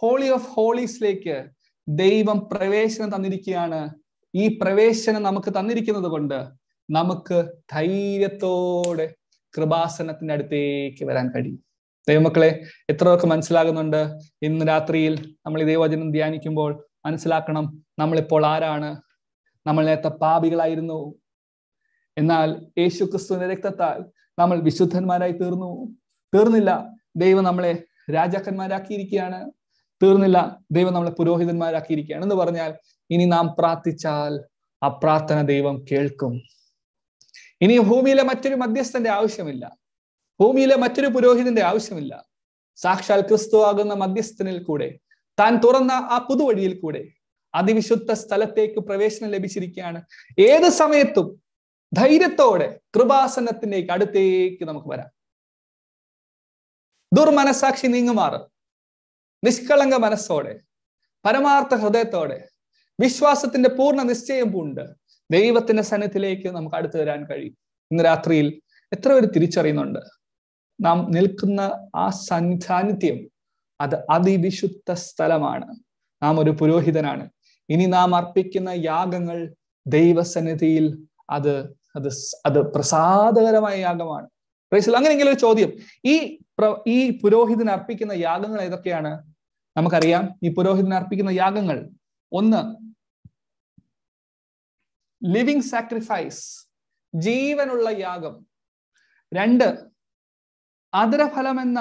ഹോളി ഓഫ് ഹോളീസിലേക്ക് ദൈവം പ്രവേശനം തന്നിരിക്കുകയാണ് ഈ പ്രവേശനം നമുക്ക് തന്നിരിക്കുന്നത് കൊണ്ട് നമുക്ക് ധൈര്യത്തോടെ കൃപാസനത്തിന്റെ അടുത്തേക്ക് വരാൻ കഴിയും ദൈവമക്കളെ എത്ര പേർക്ക് മനസ്സിലാകുന്നുണ്ട് ഇന്ന് രാത്രിയിൽ നമ്മൾ ഈ ദൈവവചനം ധ്യാനിക്കുമ്പോൾ മനസ്സിലാക്കണം നമ്മളിപ്പോൾ ആരാണ് നമ്മൾ നേരത്തെ പാപികളായിരുന്നു എന്നാൽ യേശു ക്രിസ്തുവിന്റെ രക്തത്താൽ നമ്മൾ വിശുദ്ധന്മാരായി തീർന്നു തീർന്നില്ല ദൈവം നമ്മളെ രാജാക്കന്മാരാക്കിയിരിക്കുകയാണ് തീർന്നില്ല ദൈവം നമ്മളെ പുരോഹിതന്മാരാക്കിയിരിക്കുകയാണ് എന്ന് പറഞ്ഞാൽ ഇനി നാം പ്രാർത്ഥിച്ചാൽ ആ പ്രാർത്ഥന ദൈവം കേൾക്കും ഇനി ഭൂമിയിലെ മറ്റൊരു മധ്യസ്ഥന്റെ ആവശ്യമില്ല ഭൂമിയിലെ മറ്റൊരു പുരോഹിതന്റെ ആവശ്യമില്ല സാക്ഷാൽ ക്രിസ്തു ആകുന്ന മധ്യസ്ഥനിൽ കൂടെ താൻ തുറന്ന ആ പുതുവഴിയിൽ കൂടെ അതിവിശുദ്ധ സ്ഥലത്തേക്ക് പ്രവേശനം ലഭിച്ചിരിക്കുകയാണ് ഏത് സമയത്തും ധൈര്യത്തോടെ കൃപാസനത്തിലേക്ക് അടുത്തേക്ക് നമുക്ക് വരാം ദുർമനസാക്ഷി നീങ്ങുമാറ് നിഷ്കളങ്ക മനസ്സോടെ പരമാർത്ഥ ഹൃദയത്തോടെ വിശ്വാസത്തിന്റെ പൂർണ്ണ നിശ്ചയം പൂണ്ട് ദൈവത്തിന്റെ സന്നിധിയിലേക്ക് നമുക്ക് അടുത്തു വരാൻ കഴിയും ഇന്ന് രാത്രിയിൽ എത്ര പേര് തിരിച്ചറിയുന്നുണ്ട് നാം നിൽക്കുന്ന ആ സാന്നിധ്യം അത് അതിവിശുദ്ധ സ്ഥലമാണ് നാം ഒരു പുരോഹിതനാണ് ഇനി നാം അർപ്പിക്കുന്ന യാഗങ്ങൾ ദൈവസന്നിധിയിൽ അത് അത് അത് പ്രസാദകരമായ യാഗമാണ് അങ്ങനെയെങ്കിലും ഒരു ചോദ്യം ഈ ഈ പുരോഹിതൻ അർപ്പിക്കുന്ന യാഗങ്ങൾ ഏതൊക്കെയാണ് നമുക്കറിയാം ഈ പുരോഹിതൻ അർപ്പിക്കുന്ന യാഗങ്ങൾ ഒന്ന് ലിവിങ് സാക്രിഫൈസ് ജീവനുള്ള യാഗം രണ്ട് എന്ന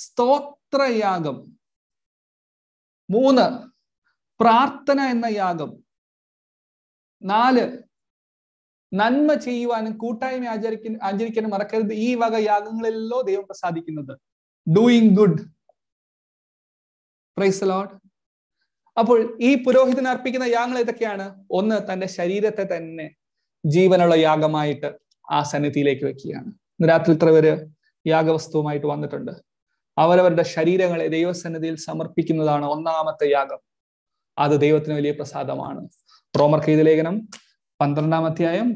സ്തോത്രയാഗം മൂന്ന് പ്രാർത്ഥന എന്ന യാഗം നാല് നന്മ ചെയ്യുവാനും കൂട്ടായ്മ ആചരിക്കാൻ ആചരിക്കാനും മറക്കരുത് ഈ വക യാഗങ്ങളിലല്ലോ ദൈവം പ്രസാദിക്കുന്നത് ഡൂയിങ് ഗുഡ് പ്രൈസ് ലോഡ് അപ്പോൾ ഈ പുരോഹിതൻ അർപ്പിക്കുന്ന യാഗങ്ങൾ ഏതൊക്കെയാണ് ഒന്ന് തന്റെ ശരീരത്തെ തന്നെ ജീവനുള്ള യാഗമായിട്ട് ആ സന്നിധിയിലേക്ക് വെക്കുകയാണ് രാത്രി ഇത്ര പേര് യാഗവസ്തുവുമായിട്ട് വന്നിട്ടുണ്ട് അവരവരുടെ ശരീരങ്ങളെ ദൈവസന്നിധിയിൽ സമർപ്പിക്കുന്നതാണ് ഒന്നാമത്തെ യാഗം അത് ദൈവത്തിന് വലിയ പ്രസാദമാണ് റോമർ ഇത് പന്ത്രണ്ടാം അധ്യായം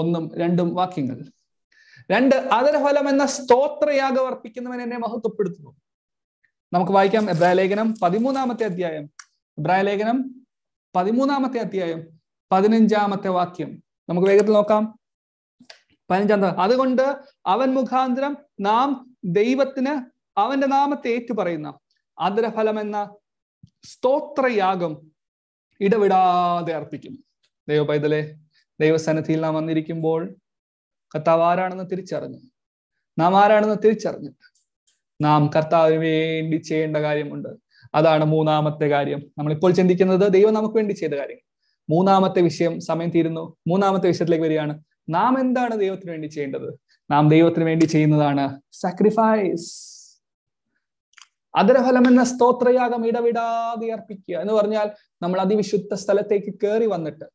ഒന്നും രണ്ടും വാക്യങ്ങൾ രണ്ട് അതരഫലം എന്ന സ്തോത്രയാഗം അർപ്പിക്കുന്നവൻ എന്നെ മഹത്വപ്പെടുത്തുന്നു നമുക്ക് വായിക്കാം എബ്രായ ലേഖനം പതിമൂന്നാമത്തെ അധ്യായം എബ്രായ ലേഖനം പതിമൂന്നാമത്തെ അധ്യായം പതിനഞ്ചാമത്തെ വാക്യം നമുക്ക് വേഗത്തിൽ നോക്കാം പതിനഞ്ചാം അതുകൊണ്ട് അവൻ മുഖാന്തരം നാം ദൈവത്തിന് അവന്റെ നാമത്തെ ഏറ്റു പറയുന്ന അതരഫലം എന്ന സ്തോത്രയാഗം ഇടവിടാതെ അർപ്പിക്കുന്നു ദൈവ പൈതലെ ദൈവസന്നിധിയിൽ നാം വന്നിരിക്കുമ്പോൾ കർത്താവ് ആരാണെന്ന് തിരിച്ചറിഞ്ഞു നാം ആരാണെന്ന് തിരിച്ചറിഞ്ഞിട്ട് നാം കർത്താവിന് വേണ്ടി ചെയ്യേണ്ട കാര്യമുണ്ട് അതാണ് മൂന്നാമത്തെ കാര്യം നമ്മളിപ്പോൾ ചിന്തിക്കുന്നത് ദൈവം നമുക്ക് വേണ്ടി ചെയ്ത കാര്യം മൂന്നാമത്തെ വിഷയം സമയം തീരുന്നു മൂന്നാമത്തെ വിഷയത്തിലേക്ക് വരികയാണ് നാം എന്താണ് ദൈവത്തിന് വേണ്ടി ചെയ്യേണ്ടത് നാം ദൈവത്തിന് വേണ്ടി ചെയ്യുന്നതാണ് സാക്രിഫൈസ് അതരഫലം എന്ന സ്തോത്രയാഗം ഇടവിടാതെ അർപ്പിക്കുക എന്ന് പറഞ്ഞാൽ നമ്മൾ അതിവിശുദ്ധ സ്ഥലത്തേക്ക് കയറി വന്നിട്ട്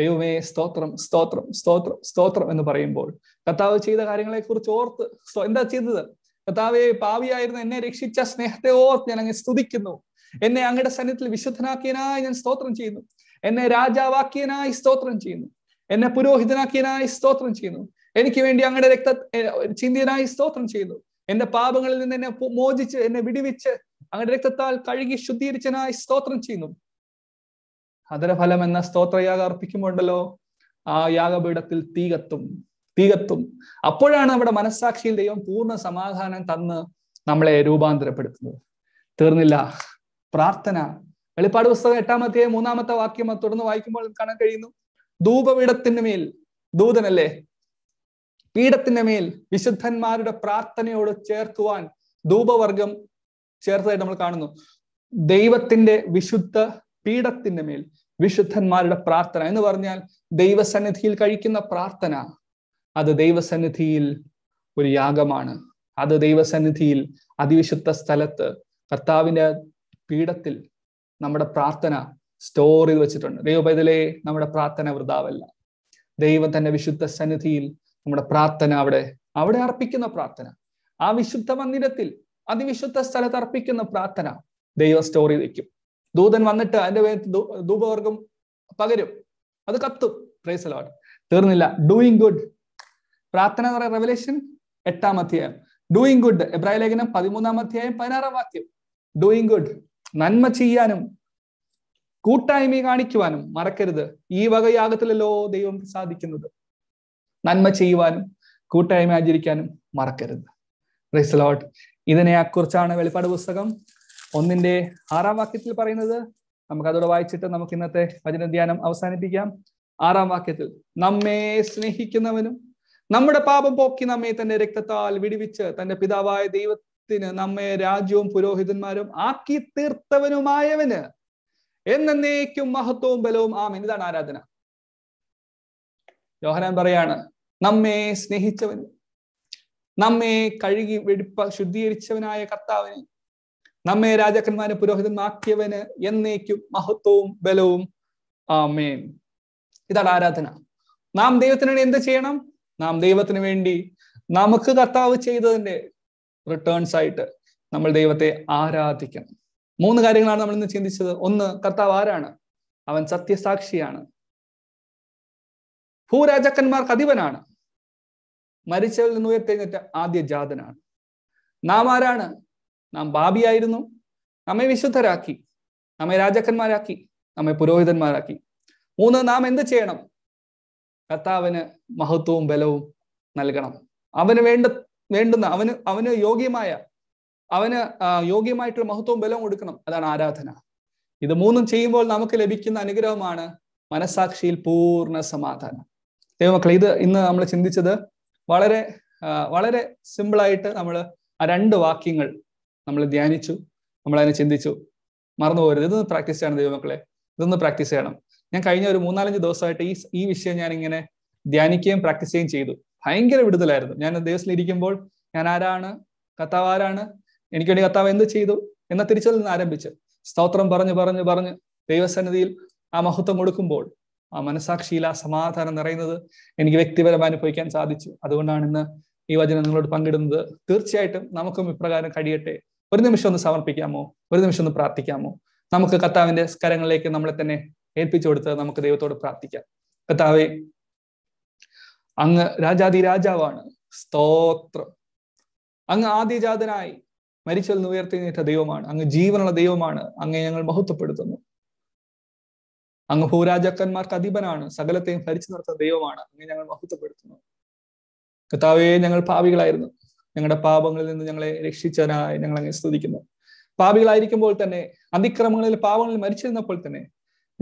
ദൈവമേ സ്തോത്രം സ്തോത്രം സ്തോത്രം സ്തോത്രം എന്ന് പറയുമ്പോൾ കർത്താവ് ചെയ്ത കാര്യങ്ങളെക്കുറിച്ച് ഓർത്ത് എന്താ ചെയ്തത് കർത്താവെ പാവിയായിരുന്നു എന്നെ രക്ഷിച്ച സ്നേഹത്തെ ഓർത്ത് ഞാൻ അങ്ങ് സ്തുതിക്കുന്നു എന്നെ അങ്ങയുടെ സന്നിധത്തിൽ വിശുദ്ധനാക്കിയനായി ഞാൻ സ്തോത്രം ചെയ്യുന്നു എന്നെ രാജാവാക്കിയനായി സ്തോത്രം ചെയ്യുന്നു എന്നെ പുരോഹിതനാക്കിയനായി സ്തോത്രം ചെയ്യുന്നു എനിക്ക് വേണ്ടി അങ്ങയുടെ രക്ത ചിന്തിയനായി സ്തോത്രം ചെയ്യുന്നു എന്റെ പാപങ്ങളിൽ നിന്ന് എന്നെ മോചിച്ച് എന്നെ വിടിവിച്ച് അങ്ങയുടെ രക്തത്താൽ കഴുകി ശുദ്ധീകരിച്ചനായി സ്തോത്രം ചെയ്യുന്നു അതരഫലം എന്ന സ്തോത്രയാഗം അർപ്പിക്കുമ്പോണ്ടല്ലോ ആ യാഗപീഠത്തിൽ തീകത്തും തീകത്തും അപ്പോഴാണ് നമ്മുടെ മനസ്സാക്ഷിയിൽ ദൈവം പൂർണ്ണ സമാധാനം തന്ന് നമ്മളെ രൂപാന്തരപ്പെടുത്തുന്നത് തീർന്നില്ല പ്രാർത്ഥന വെളിപ്പാട് പുസ്തകം എട്ടാമത്തെ മൂന്നാമത്തെ വാക്യം തുടർന്ന് വായിക്കുമ്പോൾ കാണാൻ കഴിയുന്നു ധൂപപീഠത്തിന്റെ മേൽ ദൂതനല്ലേ പീഠത്തിന്റെ മേൽ വിശുദ്ധന്മാരുടെ പ്രാർത്ഥനയോട് ചേർക്കുവാൻ ധൂപവർഗം ചേർത്തതായിട്ട് നമ്മൾ കാണുന്നു ദൈവത്തിന്റെ വിശുദ്ധ പീഠത്തിന്റെ മേൽ വിശുദ്ധന്മാരുടെ പ്രാർത്ഥന എന്ന് പറഞ്ഞാൽ ദൈവസന്നിധിയിൽ കഴിക്കുന്ന പ്രാർത്ഥന അത് ദൈവസന്നിധിയിൽ ഒരു യാഗമാണ് അത് ദൈവസന്നിധിയിൽ അതിവിശുദ്ധ സ്ഥലത്ത് കർത്താവിൻ്റെ പീഠത്തിൽ നമ്മുടെ പ്രാർത്ഥന സ്റ്റോർ ചെയ്ത് വെച്ചിട്ടുണ്ട് ദൈവപൈതലെ നമ്മുടെ പ്രാർത്ഥന വൃതാവല്ല ദൈവം തന്നെ വിശുദ്ധ സന്നിധിയിൽ നമ്മുടെ പ്രാർത്ഥന അവിടെ അവിടെ അർപ്പിക്കുന്ന പ്രാർത്ഥന ആ വിശുദ്ധ മന്ദിരത്തിൽ അതിവിശുദ്ധ സ്ഥലത്ത് അർപ്പിക്കുന്ന പ്രാർത്ഥന ദൈവം സ്റ്റോറി വയ്ക്കും ദൂതൻ വന്നിട്ട് അതിന്റെ പേര് ധൂപവർഗം പകരും അത് കത്തും പ്രൈസ് ലോട്ട് തീർന്നില്ല ഡൂയിങ് ഗുഡ് പ്രാർത്ഥന എന്ന് പറയുന്ന റെവലേഷൻ എട്ടാം അധ്യായം ഡൂയിങ് ഗുഡ് എബ്രായ ലേഖനം പതിമൂന്നാം അധ്യായം പതിനാറാം വാക്യം ഡൂയിങ് ഗുഡ് നന്മ ചെയ്യാനും കൂട്ടായ്മ കാണിക്കുവാനും മറക്കരുത് ഈ വകയാകത്തിലല്ലോ ദൈവം സാധിക്കുന്നത് നന്മ ചെയ്യുവാനും കൂട്ടായ്മ ആചരിക്കാനും മറക്കരുത് റിസലോട്ട് ഇതിനെ കുറിച്ചാണ് വെളിപ്പാട് പുസ്തകം ഒന്നിന്റെ ആറാം വാക്യത്തിൽ പറയുന്നത് നമുക്കതോടെ വായിച്ചിട്ട് നമുക്ക് ഇന്നത്തെ വചനധ്യാനം അവസാനിപ്പിക്കാം ആറാം വാക്യത്തിൽ നമ്മെ സ്നേഹിക്കുന്നവനും നമ്മുടെ പാപം പോക്കി നമ്മെ തന്റെ രക്തത്താൽ വിടിവിച്ച് തന്റെ പിതാവായ ദൈവത്തിന് നമ്മെ രാജ്യവും പുരോഹിതന്മാരും ആക്കി തീർത്തവനുമായവന് എന്നേക്കും മഹത്വവും ബലവും ആമൻ ഇതാണ് ആരാധന യോഹനാൻ പറയാണ് നമ്മെ സ്നേഹിച്ചവൻ നമ്മെ കഴുകി വെടിപ്പ ശുദ്ധീകരിച്ചവനായ കർത്താവിനെ നമ്മെ രാജാക്കന്മാരെ പുരോഹിതന്മാക്കിയവന് എന്നേക്കും മഹത്വവും ബലവും ആമേൻ ഇതാണ് ആരാധന നാം ദൈവത്തിന് വേണ്ടി എന്ത് ചെയ്യണം നാം ദൈവത്തിന് വേണ്ടി നമുക്ക് കർത്താവ് ചെയ്തതിന്റെ റിട്ടേൺസ് ആയിട്ട് നമ്മൾ ദൈവത്തെ ആരാധിക്കണം മൂന്ന് കാര്യങ്ങളാണ് നമ്മൾ ഇന്ന് ചിന്തിച്ചത് ഒന്ന് കർത്താവ് ആരാണ് അവൻ സത്യസാക്ഷിയാണ് ഭൂരാജാക്കന്മാർക്ക് അധിപനാണ് മരിച്ചവരിൽ നിന്ന് ഉയർത്തെഴുന്നേറ്റ ആദ്യ ജാതനാണ് നാം ആരാണ് നാം പാപിയായിരുന്നു നമ്മെ വിശുദ്ധരാക്കി നമ്മെ രാജാക്കന്മാരാക്കി നമ്മെ പുരോഹിതന്മാരാക്കി മൂന്ന് നാം എന്ത് ചെയ്യണം കർത്താവിന് മഹത്വവും ബലവും നൽകണം അവന് വേണ്ട വേണ്ടുന്ന അവന് അവന് യോഗ്യമായ അവന് യോഗ്യമായിട്ടുള്ള മഹത്വവും ബലവും കൊടുക്കണം അതാണ് ആരാധന ഇത് മൂന്നും ചെയ്യുമ്പോൾ നമുക്ക് ലഭിക്കുന്ന അനുഗ്രഹമാണ് മനസാക്ഷിയിൽ പൂർണ്ണ സമാധാനം ദൈവമക്കളെ ഇത് ഇന്ന് നമ്മൾ ചിന്തിച്ചത് വളരെ വളരെ സിമ്പിളായിട്ട് നമ്മൾ ആ രണ്ട് വാക്യങ്ങൾ നമ്മൾ ധ്യാനിച്ചു നമ്മൾ അതിനെ ചിന്തിച്ചു മറന്നു പോരുത് ഇതൊന്ന് പ്രാക്ടീസ് ചെയ്യണം ദൈവമക്കളെ ഇതൊന്ന് പ്രാക്ടീസ് ചെയ്യണം ഞാൻ കഴിഞ്ഞ ഒരു മൂന്നാലഞ്ച് ദിവസമായിട്ട് ഈ ഈ വിഷയം ഞാൻ ഇങ്ങനെ ധ്യാനിക്കുകയും പ്രാക്ടീസ് ചെയ്യുകയും ചെയ്തു ഭയങ്കര വിടുതലായിരുന്നു ഞാൻ ദിവസത്തിൽ ഇരിക്കുമ്പോൾ ഞാൻ ആരാണ് കത്താവ് ആരാണ് എനിക്ക് വേണ്ടി കത്താവ് എന്ത് ചെയ്തു എന്ന തിരിച്ചതിൽ നിന്ന് ആരംഭിച്ച് സ്തോത്രം പറഞ്ഞു പറഞ്ഞു പറഞ്ഞ് ദൈവസന്നിധിയിൽ ആ മഹത്വം കൊടുക്കുമ്പോൾ ആ മനസാക്ഷിയിൽ ആ സമാധാനം നിറയുന്നത് എനിക്ക് വ്യക്തിപരമായി അനുഭവിക്കാൻ സാധിച്ചു അതുകൊണ്ടാണ് ഇന്ന് ഈ വചനം നിങ്ങളോട് പങ്കിടുന്നത് തീർച്ചയായിട്ടും നമുക്കും ഇപ്രകാരം കഴിയട്ടെ ഒരു നിമിഷം ഒന്ന് സമർപ്പിക്കാമോ ഒരു നിമിഷം ഒന്ന് പ്രാർത്ഥിക്കാമോ നമുക്ക് കർത്താവിന്റെ സ്കരങ്ങളിലേക്ക് നമ്മളെ തന്നെ ഏൽപ്പിച്ചു കൊടുത്ത് നമുക്ക് ദൈവത്തോട് പ്രാർത്ഥിക്കാം കത്താവേ അങ്ങ് രാജാതി രാജാവാണ് സ്തോത്രം അങ്ങ് ആദ്യജാതനായി മരിച്ചൽ ഉയർത്തിനേറ്റ ദൈവമാണ് അങ്ങ് ജീവനുള്ള ദൈവമാണ് അങ്ങ് ഞങ്ങൾ മഹത്വപ്പെടുത്തുന്നു അങ്ങ് ഭൂരാജാക്കന്മാർക്ക് അധിപനാണ് സകലത്തെയും ഭരിച്ചു നിർത്തുന്ന ദൈവമാണ് അങ്ങ് ഞങ്ങൾ മഹത്വപ്പെടുത്തുന്നു കർത്താവെ ഞങ്ങൾ പാപികളായിരുന്നു ഞങ്ങളുടെ പാപങ്ങളിൽ നിന്ന് ഞങ്ങളെ രക്ഷിച്ചതിനായി ഞങ്ങൾ അങ്ങനെ സ്തുതിക്കുന്നു പാപികളായിരിക്കുമ്പോൾ തന്നെ അതിക്രമങ്ങളിൽ പാപങ്ങളിൽ മരിച്ചിരുന്നപ്പോൾ തന്നെ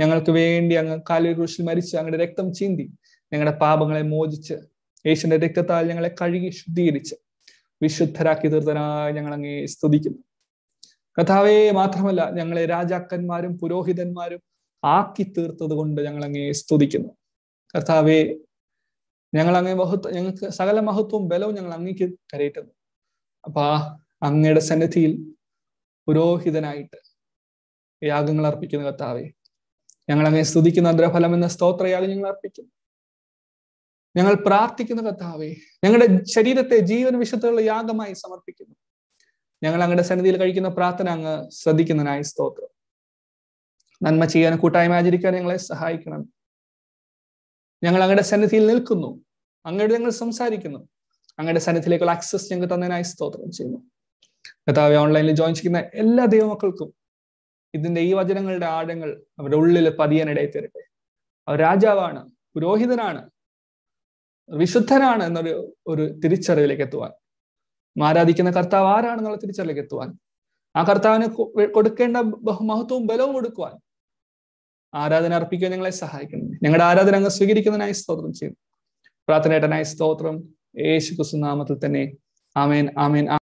ഞങ്ങൾക്ക് വേണ്ടി അങ്ങ് കാലിൽ കുരിശിൽ മരിച്ച് അങ്ങയുടെ രക്തം ചീന്തി ഞങ്ങളുടെ പാപങ്ങളെ മോചിച്ച് യേശുവിന്റെ രക്തത്താൽ ഞങ്ങളെ കഴുകി ശുദ്ധീകരിച്ച് വിശുദ്ധരാക്കി തീർത്തനായി ഞങ്ങൾ അങ്ങേ സ്തുതിക്കുന്നു കഥാവേ മാത്രമല്ല ഞങ്ങളെ രാജാക്കന്മാരും പുരോഹിതന്മാരും ആക്കി തീർത്തത് കൊണ്ട് ഞങ്ങൾ അങ്ങേ സ്തുതിക്കുന്നു കർത്താവെ ഞങ്ങൾ അങ്ങേ മഹത്വം ഞങ്ങൾക്ക് സകല മഹത്വവും ബലവും ഞങ്ങൾ അങ്ങേക്ക് കരയിട്ടുന്നു അപ്പൊ ആ അങ്ങയുടെ സന്നിധിയിൽ പുരോഹിതനായിട്ട് യാഗങ്ങൾ അർപ്പിക്കുന്ന കർത്താവെ ഞങ്ങൾ അങ്ങനെ സ്തുതിക്കുന്ന അഗ്രഫലം എന്ന സ്തോത്രയാഗം ഞങ്ങൾ അർപ്പിക്കുന്നു ഞങ്ങൾ പ്രാർത്ഥിക്കുന്ന കത്താവേ ഞങ്ങളുടെ ശരീരത്തെ ജീവൻ വിശുദ്ധമുള്ള യാഗമായി സമർപ്പിക്കുന്നു ഞങ്ങൾ അങ്ങയുടെ സന്നിധിയിൽ കഴിക്കുന്ന പ്രാർത്ഥന അങ്ങ് ശ്രദ്ധിക്കുന്നതിനായി സ്തോത്രം നന്മ ചെയ്യാൻ കൂട്ടായ്മ ആചരിക്കാൻ ഞങ്ങളെ സഹായിക്കണം ഞങ്ങൾ അങ്ങയുടെ സന്നിധിയിൽ നിൽക്കുന്നു അങ്ങയുടെ ഞങ്ങൾ സംസാരിക്കുന്നു അങ്ങയുടെ സന്നിധിയിലേക്കുള്ള ആക്സസ് ഞങ്ങൾ തന്നതിനായി സ്തോത്രം ചെയ്യുന്നു കഥാവ് ഓൺലൈനിൽ ജോയിൻ ചെയ്യുന്ന എല്ലാ ദൈവമക്കൾക്കും ഇതിന്റെ ഈ വചനങ്ങളുടെ ആഴങ്ങൾ അവരുടെ ഉള്ളിൽ പതിയാനിടയിൽ തരട്ടെ അവർ രാജാവാണ് പുരോഹിതനാണ് വിശുദ്ധനാണ് എന്നൊരു ഒരു തിരിച്ചറിവിലേക്ക് എത്തുവാൻ ആരാധിക്കുന്ന കർത്താവ് ആരാണെന്നുള്ള തിരിച്ചറിവിലേക്ക് എത്തുവാൻ ആ കർത്താവിന് കൊടുക്കേണ്ട ബഹുമഹത്വവും ബലവും കൊടുക്കുവാൻ ആരാധന അർപ്പിക്കാൻ ഞങ്ങളെ സഹായിക്കണം ഞങ്ങളുടെ ആരാധന അങ്ങ് സ്വീകരിക്കുന്നതിനായി സ്തോത്രം ചെയ്യുന്നു പ്രാർത്ഥനയേട്ടനായി സ്തോത്രം യേശു കുസുനാമത്തിൽ നാമത്തിൽ തന്നെ ആമേൻ ആമേൻ